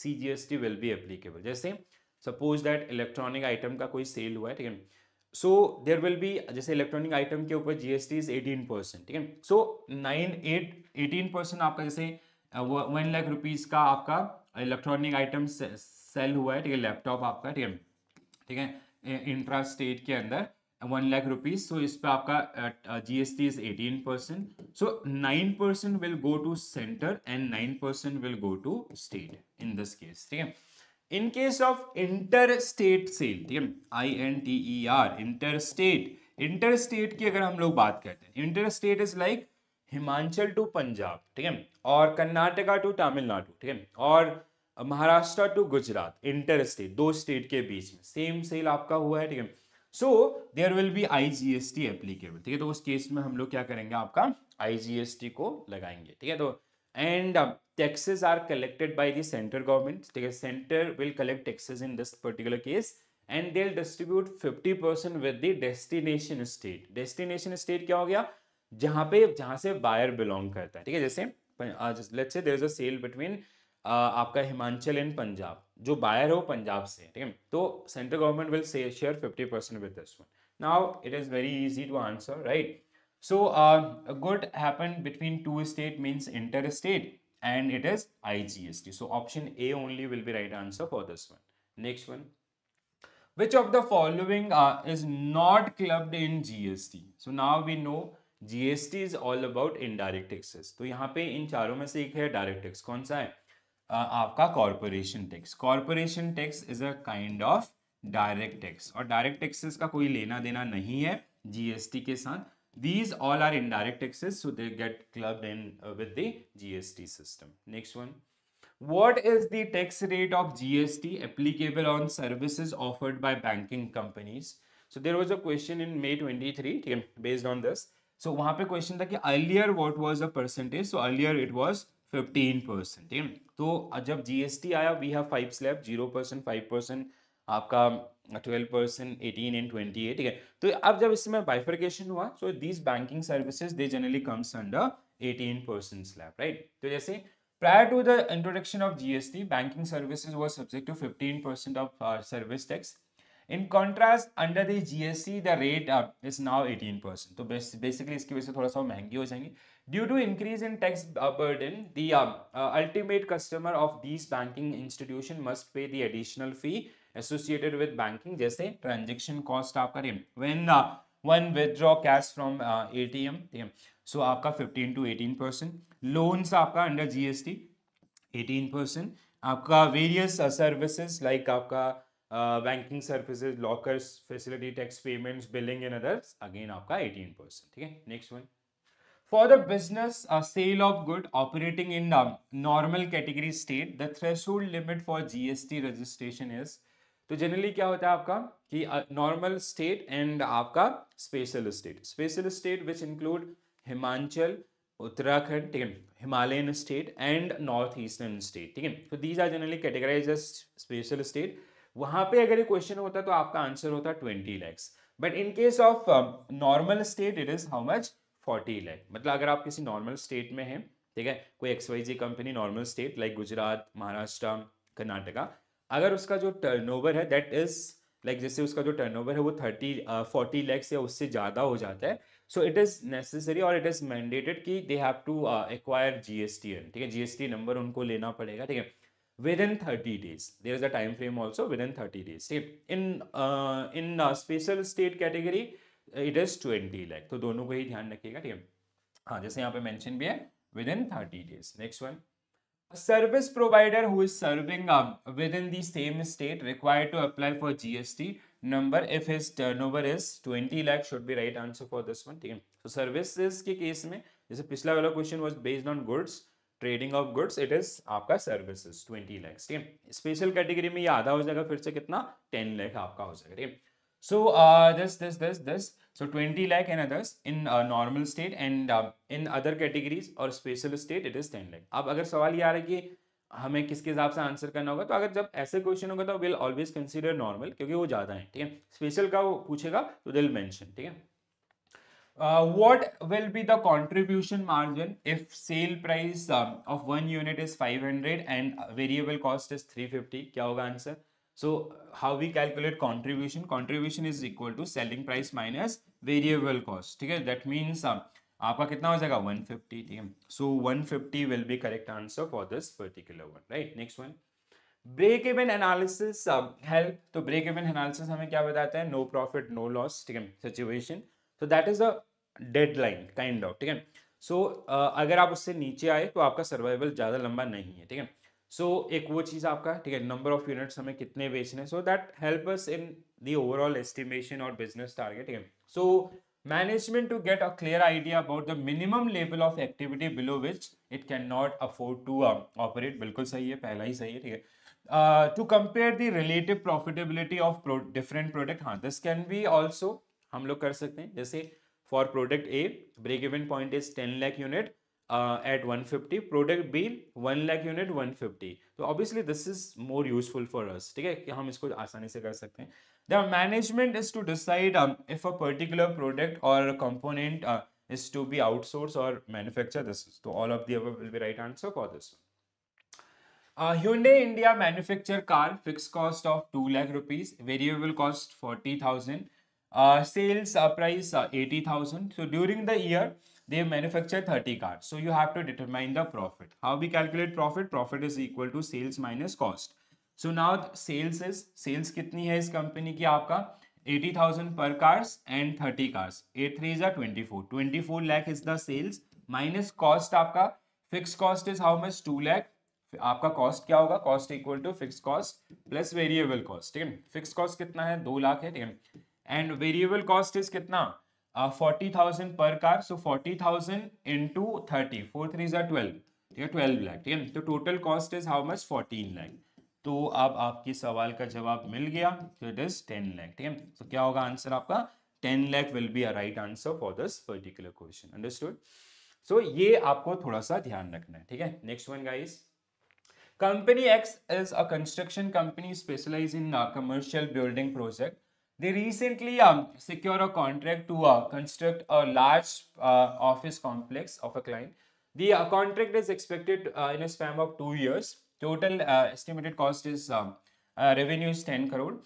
C G S T will be applicable जैसे सपोज दैट इलेक्ट्रॉनिक आइटम का कोई सेल हुआ है ठीक है सो देर विल बी जैसे इलेक्ट्रॉनिक आइटम के ऊपर जीएसटी इज एटीन परसेंट ठीक है so nine at eighteen percent आपका जैसे वन लाख रुपीज का आपका इलेक्ट्रॉनिक आइटम सेल हुआ है ठीक है लैपटॉप आपका ठीक है ठीक है इंट्रा स्टेट के अंदर वन लाख रुपीज सो इस पर आपका GST is eighteen percent so nine percent will go to centre and nine percent will go to state in this case ठीक है in case of inter state sale ठीक है I N T E R inter state inter state की अगर हम लोग बात करते हैं inter state is like Himachal to Punjab ठीक है और कर्नाटका टू तमिलनाडु ठीक है और Maharashtra to Gujarat inter state दो स्टेट के बीच में सेम सेल आपका हुआ है ठीक है so there will be I G S T applicable ठीक है तो उस केस में हम लोग क्या करेंगे आपका आई जी एस टी को लगाएंगे ठीक है तो and taxes are collected by by centre government ठीक है centre will collect taxes in this particular case and they distribute fifty percent with the destination state destination state क्या हो गया जहां पे जहां से बायर बिलोंग करता है ठीक है जैसे there is a sale between आपका हिमाचल एंड पंजाब जो बायर हो पंजाब से ठीक है तो central government will share fifty percent with this one now it is very easy to answer right So uh, a good happen between two state means interstate and it is IGST. So option A only will be right answer for this one. Next one. Which of the following uh, is not clubbed in GST? So now we know GST is all about indirect taxes. to yahan pe in चारों mein se ek hai direct tax kaun sa hai uh, aapka corporation tax corporation tax is a kind of direct tax और direct taxes का कोई लेना देना नहीं है GST के साथ These all are indirect taxes, so they get clubbed in uh, with the GST system. Next one. What is the tax rate of GST applicable on services offered by banking companies? So there was a question in May 23 based on this. So वहाँ पे question था कि earlier what was the percentage? So earlier it was 15 percent. तो जब GST आया we have five slab 0 percent 5 percent आपका twelve percent eighteen and twenty ठीक है तो अब जब इसमें बाइफर्केशन हुआ so these banking services they generally comes under eighteen percent slab right तो जैसे prior to the introduction of GST, banking services were subject to 15% of uh, service tax. In contrast, under the GST, the rate uh, is now 18%. So basically, इसकी वजह से थोड़ा सा महंगी हो जाएंगी. Due to increase in tax uh, burden, the uh, uh, ultimate customer of these banking institution must pay the additional fee associated with banking जैसे transaction cost, आपका when uh, one withdraw cash from uh, ATM ATM so आपका 15 to 18 percent loans आपका under GST 18 percent आपका various uh, services like आपका uh, banking services, lockers, facility, tax payments, billing, and others. Again, आपका 18 percent. ठीक है one For the business uh, sale of good operating in the uh, normal category state, the threshold limit for GST registration is तो generally क्या होता है आपका कि normal state and आपका special state special state which include Himachal Uttarakhand ठीक है Himalayan state and north eastern state ठीक है तो these are generally categorise special state वहां पे अगर ये क्वेश्चन होता तो आपका आंसर होता twenty lakhs but in case of normal state it is how much forty lakh मतलब अगर आप किसी नॉर्मल स्टेट में हैं ठीक है कोई X Y Z company normal state like Gujarat Maharashtra Karnataka अगर उसका जो टर्नओवर है दैट इज़ लाइक जैसे उसका जो टर्नओवर है वो थर्टी फोर्टी लैक्स या उससे ज़्यादा हो जाता है सो इट इज़ नेसेसरी और इट इज़ मैंडेटेड कि they have to acquire G S T N ठीक है जी एस टी नंबर उनको लेना पड़ेगा ठीक है within thirty days there is a time frame also within thirty days ठीक in in special state category it is twenty lakh तो दोनों को ही ध्यान रखिएगा ठीक है हाँ जैसे यहाँ पे मैंशन भी है within thirty days next one service provider who is serving up within the same state required to apply for GST number if his turnover is 20 lakh should be right answer for this one ठीक so services के case में जैसे पिछला वाला question was based on goods trading of goods it is आपका services 20 lakh ठीक है special category में ये आधा हो जाएगा फिर से कितना 10 लाख आपका हो जाएगा ठीक है So uh, this, this, this, this. So 20 lakh and others in uh, normal state and uh, in other categories और special state it is 10 lakh. अब अगर सवाल ये आ रहा है कि हमें किसके हिसाब से आंसर करना होगा तो अगर जब ऐसे क्वेश्चन होगा तो विल ऑलवेज कंसीडर नॉर्मल क्योंकि वो ज़्यादा है ठीक है स्पेशल का वो पूछेगा तो दिल मेंशन ठीक है what will be the contribution margin if sale price um, of one unit is 500 and variable cost is 350 क्या होगा answer So how we calculate contribution? Contribution is equal to selling price minus variable cost. ठीक है that means uh, आपका कितना हो जाएगा 150 ठीक है so 150 will be correct answer for this particular one right next one break even analysis uh, help तो break even analysis हमें क्या बताता है no profit no loss ठीक है situation so that is the deadline kind of ठीक है so uh, अगर आप उससे नीचे आए तो आपका survival ज़्यादा लंबा नहीं है ठीक है सो so, एक वो चीज़ आपका ठीक है नंबर ऑफ यूनिट्स हमें कितने बेचने so that help us in the overall estimation और बिजनेस टारगेट ठीक है so management to get a clear idea about the minimum level of activity below which it can not afford to operate बिल्कुल सही है पहला ही सही है ठीक है to compare the relative profitability of different product हाँ दिस कैन बी ऑल्सो हम लोग कर सकते हैं जैसे for product A break even point is ten lakh unit uh, at 150 product bill 1 lakh unit 150 So obviously this is more useful for us okay? the management is to decide um, if a particular product or a component uh, is to be outsourced or manufactured this is so all of the above will be right answer for this uh, Hyundai India manufacture car fixed cost of 2 lakh rupees variable cost 40,000 uh, sales uh, price uh, 80,000 so during the year they manufacture 30 cars so you have to determine the profit how we calculate profit profit is equal to sales minus cost so now sales is sales kitni hai is company ki aapka 80000 per cars and 30 cars 83 is a 24 24 lakh is the sales minus cost aapka fixed cost is how much 2 lakh आपका cost क्या होगा cost equal to fix cost plus variable cost ठीक है fix cost कितना है दो लाख है ठीक है एंड वेरिएबल कॉस्ट इज कितना forty thousand per car so forty thousand into thirty four three जो ट्वेल्व ठीक है ट्वेल्व लैख ठीक है तो total cost is how much fourteen lakh तो अब आपके सवाल का जवाब मिल गया तो इट इज टेन लैख ठीक है तो क्या होगा आंसर आपका ten lakh will be a right answer for this particular question understood so ये आपको थोड़ा सा ध्यान रखना है ठीक है next one guys company X is a construction company specialise in commercial building project They recently um, secure a contract to uh, construct a large uh, office complex of a client. The uh, contract is expected uh, in a span of 2 years. Total uh, estimated cost is um, revenue is 10 crore.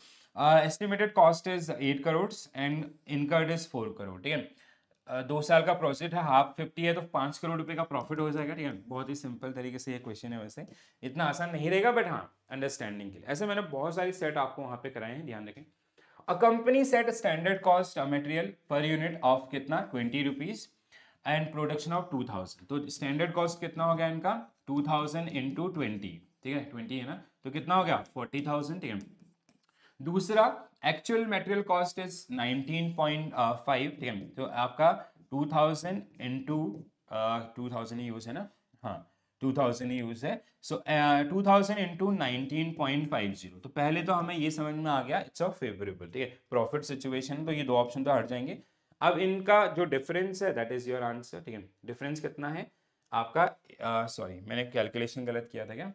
uh, estimated cost is 8 crores and incurred is 4 crore. ठीक है दो साल का project है half fifty है तो पाँच करोड़ रुपए का प्रॉफिट हो जाएगा ठीक है बहुत ही सिंपल तरीके से ये क्वेश्चन है वैसे इतना आसान नहीं रहेगा बट हाँ अंडरस्टैंडिंग के लिए ऐसे मैंने बहुत सारी सेट आपको वहाँ पे कराए हैं ध्यान रखें a company set standard cost material per unit of कितना twenty rupees and production of two thousand तो स्टैंडर्ड कॉस्ट कितना हो गया इनका टू थाउजेंड इंटू ट्वेंटी ठीक है ट्वेंटी है ना तो कितना हो गया फोर्टी थाउजेंड ठीक है दूसरा actual material cost is nineteen point five ठीक है तो आपका two thousand into two thousand use है ना हाँ टू थाउजेंड यूज है so two thousand into nineteen point five zero तो पहले तो हमें ये समझ में आ गया इट्स अ फेवरेबल ठीक है प्रॉफिट सिचुएशन तो ये दो ऑप्शन तो हट जाएंगे अब इनका जो डिफरेंस है दैट इज योर आंसर ठीक है डिफरेंस कितना है आपका सॉरी uh, मैंने कैलकुलेशन गलत किया था क्या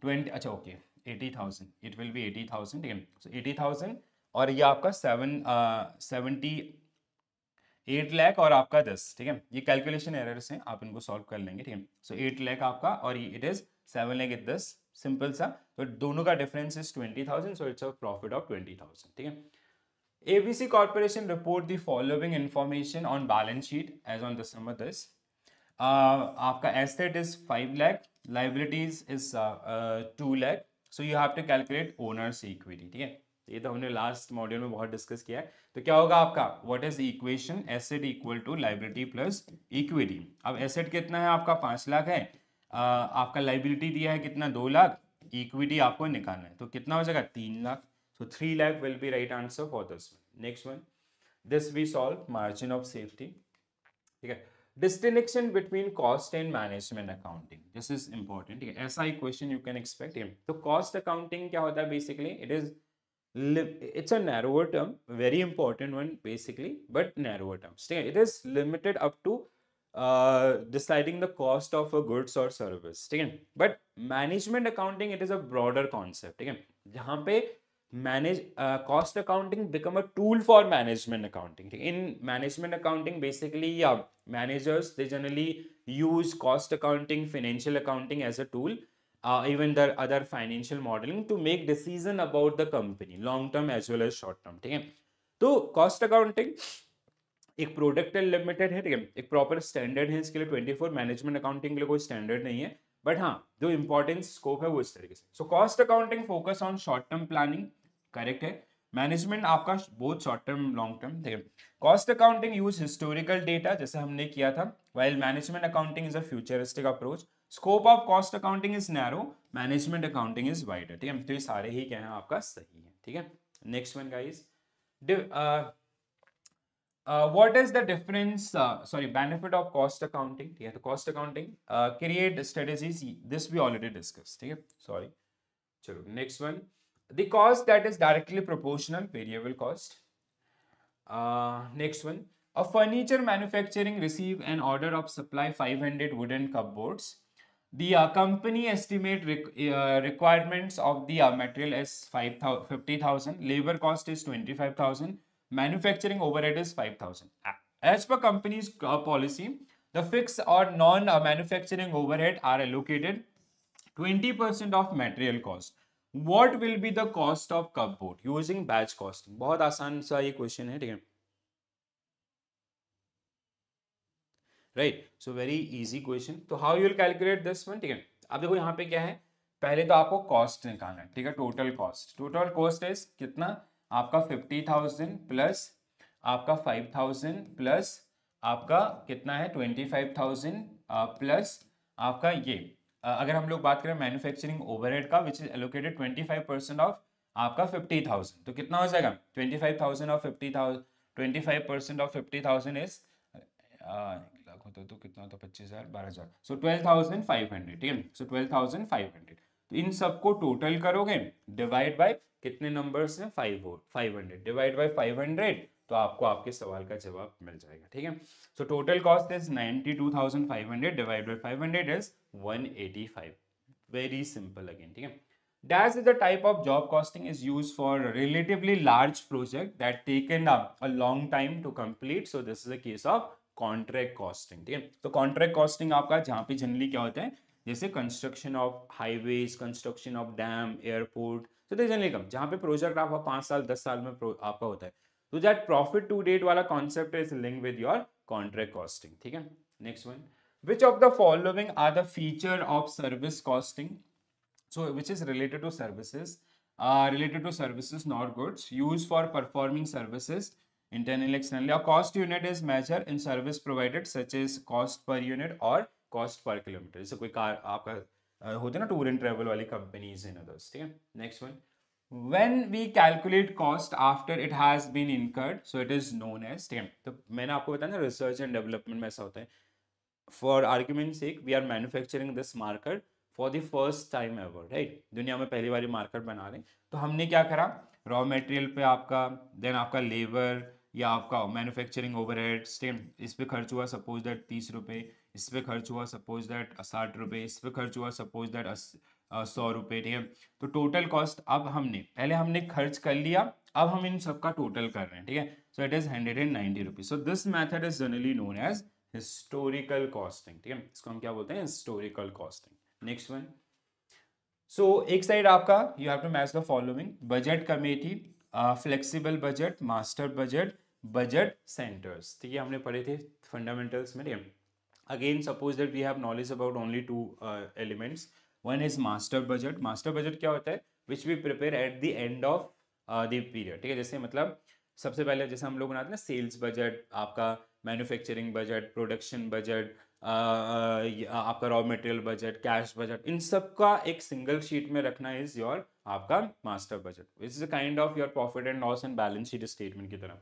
ट्वेंटी अच्छा okay eighty thousand it will be eighty thousand ठीक है सो एटी थाउजेंड और ये आपका seven seventy uh, eight lakh और आपका दस ठीक है ये कैलकुलेशन एरर्स हैं आप इनको सॉल्व कर लेंगे ठीक है सो एट लैख आपका और it is seven lakh it दस सिंपल सा तो दोनों का difference is twenty thousand so it's a profit of twenty thousand ठीक है A B C corporation report the following information on balance sheet as on December दस आपका asset is five lakh liabilities is two lakh so you have to calculate owners equity ठीक है ये तो हमने last module में बहुत डिस्कस किया है तो क्या होगा आपका what is equation asset equal to liability plus equity अब एसेट कितना है आपका पांच लाख है आ, आपका लाइबिलिटी दिया है कितना दो लाख इक्विटी आपको निकालना है तो कितना हो जाएगा तीन lakh so three lakh will be right answer for this next one this we solve margin of safety ठीक है distinction between cost and management accounting this is important ठीक है ऐसा ही क्वेश्चन यू कैन एक्सपेक्ट तो कॉस्ट अकाउंटिंग क्या होता है basically it is it's a narrower term, very important one basically, but narrower term. It is limited up to uh, deciding the cost of a goods or service. But management accounting, it is a broader concept. again पे manage uh, cost accounting become a tool for management accounting in management accounting basically yeah managers they generally use cost accounting financial accounting as a tool uh, even the other financial modeling to make decision about the company long term as well as short term ठीक है तो cost accounting एक product limited है ठीक है एक proper standard है इसके लिए ट्वेंटी फोर मैनेजमेंट अकाउंटिंग के लिए कोई स्टैंडर्ड नहीं है बट हाँ जो इंपॉर्टेंट स्कोप है वो इस तरीके से so cost accounting focus on short term planning correct है मैनेजमेंट आपका बहुत शॉर्ट टर्म लॉन्ग टर्म ठीक है cost accounting use historical data जैसे हमने किया था while management accounting is a futuristic approach Scope of cost accounting is narrow. Management accounting is wider. I am तो ये सारे ही क्या है आपका सही है ठीक है next one uh, uh, what is the difference uh, sorry benefit of cost accounting ठीक cost accounting create strategies this we already discussed ठीक sorry next one the cost that is directly proportional variable cost next one a furniture manufacturing receive an order of supply 500 wooden cupboards the uh, company estimate uh, requirements of the uh, material is 50,000. Labor cost is 25,000. Manufacturing overhead is 5,000. As per company's uh, policy, the fixed or non-manufacturing uh, overhead are allocated 20% of material cost. What will be the cost of cupboard using batch costing? बहुत आसान सा ये question है ठीक है right so very easy question तो how you will calculate this one ठीक है अब देखो यहाँ पे क्या है पहले तो आपको कॉस्ट निकालना है ठीक है total cost total cost is कितना आपका फिफ्टी थाउजेंड प्लस आपका फाइव थाउजेंड प्लस आपका कितना है ट्वेंटी फाइव थाउजेंड प्लस आपका ये अगर हम लोग बात करें मैन्युफैक्चरिंग ओवरहेड का which is allocated twenty five percent of आपका फिफ्टी थाउजेंड तो कितना हो जाएगा twenty five thousand of fifty thousand twenty five percent of fifty thousand is होता तो कितना होता पच्चीस हज़ार बारह हज़ार so twelve thousand five hundred ठीक है so twelve thousand five hundred तो इन सबको टोटल करोगे डिवाइड बाय कितने नंबर्स हैं five five hundred divide by five hundred तो आपको आपके सवाल का जवाब मिल जाएगा ठीक है so total cost is ninety two thousand five hundred divide by five hundred is one eighty five very simple again ठीक है DAS is the type of job costing is used for relatively large project that taken up a long time to complete. So this is a case contract costing ठीक है तो contract costing आपका जहाँ पे generally क्या होता है जैसे construction of highway construction of dam airport तो दे जनरली कम जहाँ पे प्रोजेक्ट आपका पांच साल दस साल में आपका होता है तो दैट प्रॉफिट टू डेट वाला concept is link with your contract costing ठीक है next one which of the following are the feature of service costing so which is related to services related to services services goods use for performing services internally externally a cost unit is measured in service provided such as cost per unit or cost per kilometer जैसे कोई car आपका होते ना tour and travel वाली companies in others ठीक है next one when we calculate cost after it has been incurred so it is known as ठीक है तो मैंने आपको बताया ना research and development में ऐसा होता है for argument sake we are manufacturing this marker for the first time ever right दुनिया में पहली बार मार्कर बना रहे हैं तो हमने क्या करा रॉ मटेरियल पे आपका देन आपका लेबर या आपका मैन्युफैक्चरिंग ओवरहेड स्टेम इस पे खर्च हुआ सपोज दैट तीस रुपये इस पे खर्च हुआ सपोज दैट साठ रुपये इस पे खर्च हुआ सपोज दैट सौ रुपये ठीक है तो टोटल कॉस्ट अब हमने पहले हमने खर्च कर लिया अब हम इन सब का टोटल कर रहे हैं ठीक है so it is hundred and ninety rupees so this method is generally known as historical costing ठीक है इसको हम क्या बोलते हैं historical costing next one so एक साइड आपका you have to match the following budget committee flexible budget master budget budget centres ठीक है हमने पढ़े थे फंडामेंटल्स में again suppose that we have knowledge about only two elements one is master budget master budget क्या होता है which we prepare at the end of the period ठीक है जैसे मतलब सबसे पहले जैसे हम लोग बनाते हैं ना सेल्स बजट आपका मैन्युफैक्चरिंग बजट प्रोडक्शन बजट आपका raw material budget cash budget इन सब का एक सिंगल शीट में रखना इज योर आपका master budget is kind of your profit and loss and balance sheet statement की तरह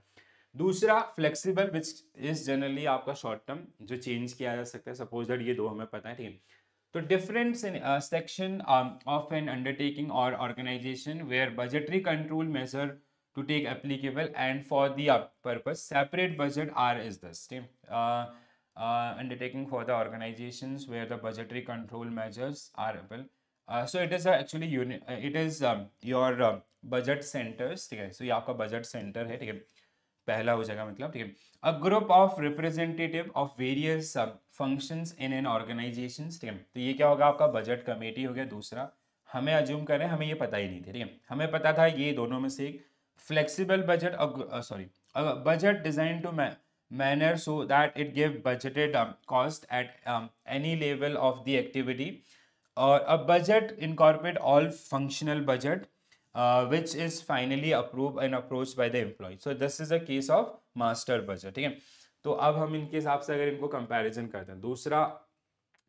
दूसरा फ्लेक्सिबल विच इज जनरली आपका शॉर्ट टर्म जो चेंज किया जा सकता है सपोज दैट ये दो हमें पता है ठीक है तो different section of an undertaking और organisation where budgetary control measure to take applicable and for purpose separate budget are is this uh, undertaking for the organizations where the budgetary control measures are available. Uh, so it is uh, actually unit. Uh, it is um, your uh, budget centers. ठीक है. So ये आपका budget center है. ठीक है. पहला हो जाएगा मतलब ठीक है. A group of representative of various uh, functions in an organization. ठीक है. तो ये क्या होगा आपका budget committee हो गया दूसरा. हमें अज्यूम करें हमें ये पता ही नहीं थे ठीक है हमें पता था ये दोनों में से एक flexible budget sorry budget design to manner so that it give budgeted um, cost at um, any level of the activity. or Uh, a budget incorporate all functional budget uh, which is finally approved and approached by the employee. So this is a case of master budget. ठीक है तो अब हम इनके हिसाब से अगर इनको कंपैरिजन करते हैं दूसरा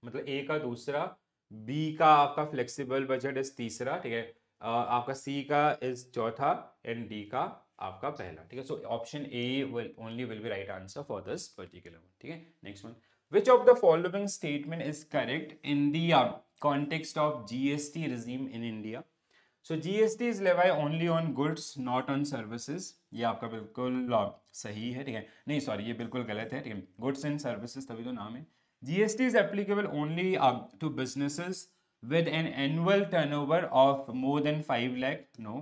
मतलब ए का दूसरा बी का आपका फ्लेक्सिबल बजट इज तीसरा ठीक है uh, आपका सी का इज चौथा एंड डी का आपका पहला ठीक है so option A will only will be right answer for this particular one ठीक है next one which of the following statement is correct in the context of GST regime in India so GST is levy only on goods not on services ये आपका बिल्कुल uh, सही है ठीक है नहीं सॉरी ये बिल्कुल गलत है ठीक है गुड्स एंड सर्विसेज तभी तो नाम है GST is applicable only to businesses with an annual turnover of more than five lakh no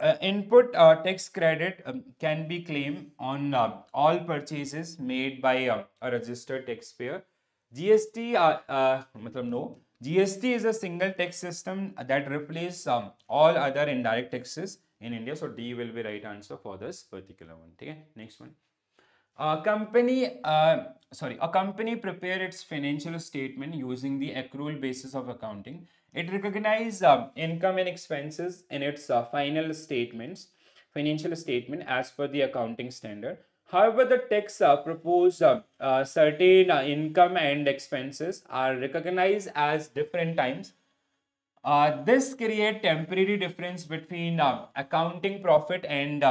Uh, input uh, tax credit um, can be claimed on uh, all purchases made by uh, a registered taxpayer. GST, uh, uh, no. GST is a single tax system that replaces um, all other indirect taxes in India. So D will be right answer for this particular one. Okay, next one. A company, sorry, a company prepare its financial statement using the accrual basis of accounting it recognizes uh, income and expenses in its uh, final statements, financial statement as per the accounting standard. However, the tax uh, proposed um, uh, certain uh, income and expenses are recognized as different times. Uh, this create temporary difference between um, accounting profit and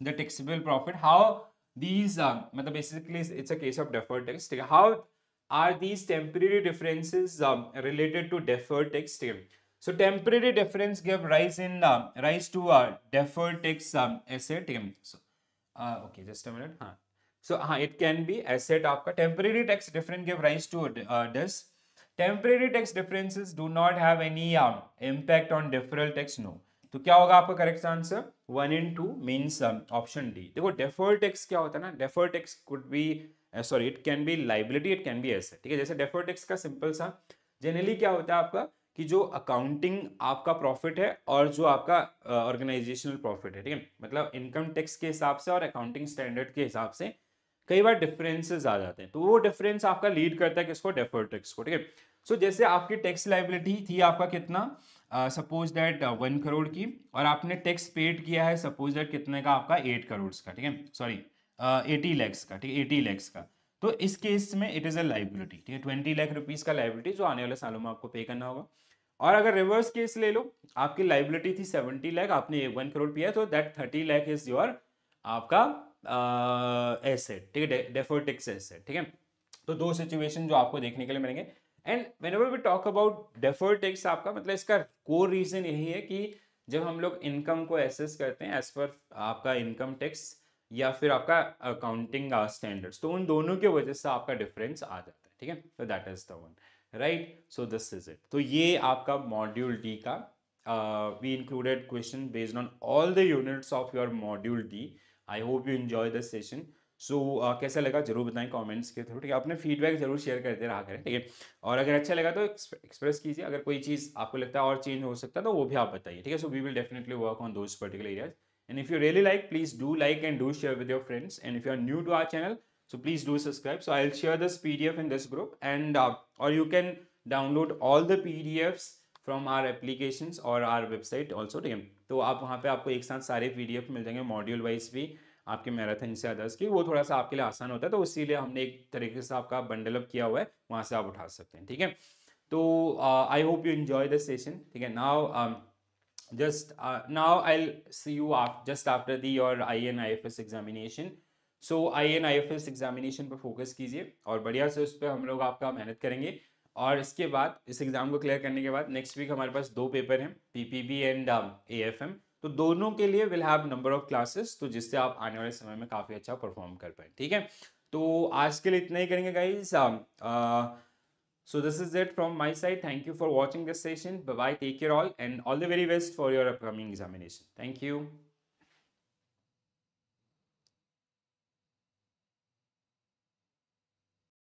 the taxable profit. How these, uh, basically it's a case of deferred tax. How are these temporary differences um, related to deferred tax claim? So temporary difference give rise in uh, rise to uh, deferred tax um, asset. So, uh, okay, just a minute. Huh. So uh, it can be asset. Aapka. Temporary tax difference give rise to uh, this. Temporary tax differences do not have any um, impact on deferral tax. No. So क्या होगा आपका correct answer one in two means option option D. Deferred tax kya होता है Deferred deferred could be. Sorry it can be liability it can be asset ठीक है जैसे defer tax का simple सा जनरली क्या होता है आपका कि जो अकाउंटिंग आपका प्रॉफिट है और जो आपका ऑर्गेनाइजेशनल uh, प्रॉफिट है ठीक है मतलब इनकम टैक्स के हिसाब से और अकाउंटिंग स्टैंडर्ड के हिसाब से कई बार डिफरेंसेस आ जाते हैं तो वो डिफरेंस आपका लीड करता है किसको डेफर टैक्स को ठीक है सो जैसे आपकी टैक्स लाइबिलिटी थी आपका कितना सपोज दैट वन करोड़ की और आपने टैक्स पेड किया है सपोज दैट कितने का आपका एट करोड़ का ठीक है सॉरी एटी लैक्स का ठीक है एटी लैक्स का तो इस केस में इट इज़ अ लाइबिलिटी ठीक है ट्वेंटी लाख रुपीज़ का लाइबिलिटी जो आने वाले सालों में आपको पे करना होगा और अगर रिवर्स केस ले लो आपकी लाइबिलिटी थी सेवेंटी लाख आपने वन करोड़ पिया तो that thirty lakh is your आपका एसेट ठीक है डेफोटिक्स एसेट ठीक है तो दो सिचुएशन जो आपको देखने के लिए मिलेंगे and whenever we talk about defer tax आपका मतलब इसका कोर रीजन यही है कि जब हम लोग इनकम को एसेस करते हैं एज पर आपका इनकम टैक्स या फिर आपका अकाउंटिंग स्टैंडर्ड्स uh, तो उन दोनों के वजह से आपका डिफरेंस आ जाता है ठीक है तो that is the one right so this is it तो ये आपका मॉड्यूल डी का we included question based on all the units of your module D I hope you enjoy this session so कैसा लगा जरूर बताएं कमेंट्स के through ठीक है अपने फीडबैक जरूर शेयर करते रहा करें ठीक है और अगर अच्छा लगा तो एक्सप्रेस कीजिए अगर कोई चीज़ आपको लगता है और चेंज हो सकता है तो वो भी आप बताइए ठीक है so we will definitely work on those particular areas And if you really like, please do like and do share with your friends. And if you are new to our channel, so please do subscribe. So I'll share this PDF in this group and uh, or you can download all the PDFs from our applications or our website also ठीक है तो आप वहाँ पे आपको एक साथ सारे पी मिल जाएंगे मॉड्यूल वाइज भी आपके मैराथन से अदर्स की वो थोड़ा सा आपके लिए आसान होता है तो इसीलिए हमने एक तरीके से आपका बंडल अप किया हुआ है वहाँ से आप उठा सकते हैं ठीक है तो I hope you enjoy this session ठीक है now just uh, now I'll see you after, just after the your INIFS examination. So I N I F S examination पर फोकस कीजिए और बढ़िया से उस पर हम लोग आपका मेहनत करेंगे और इसके बाद इस एग्ज़ाम को क्लियर करने के बाद नेक्स्ट वीक हमारे पास दो पेपर हैं P P B and A F M तो दोनों के लिए will have number of classes तो जिससे आप आने वाले समय में काफ़ी अच्छा परफॉर्म कर पाए ठीक है तो आज के लिए इतना ही करेंगे guys So this is it from my side. Thank you for watching this session. Bye-bye. Take care all and all the very best for your upcoming examination. Thank you.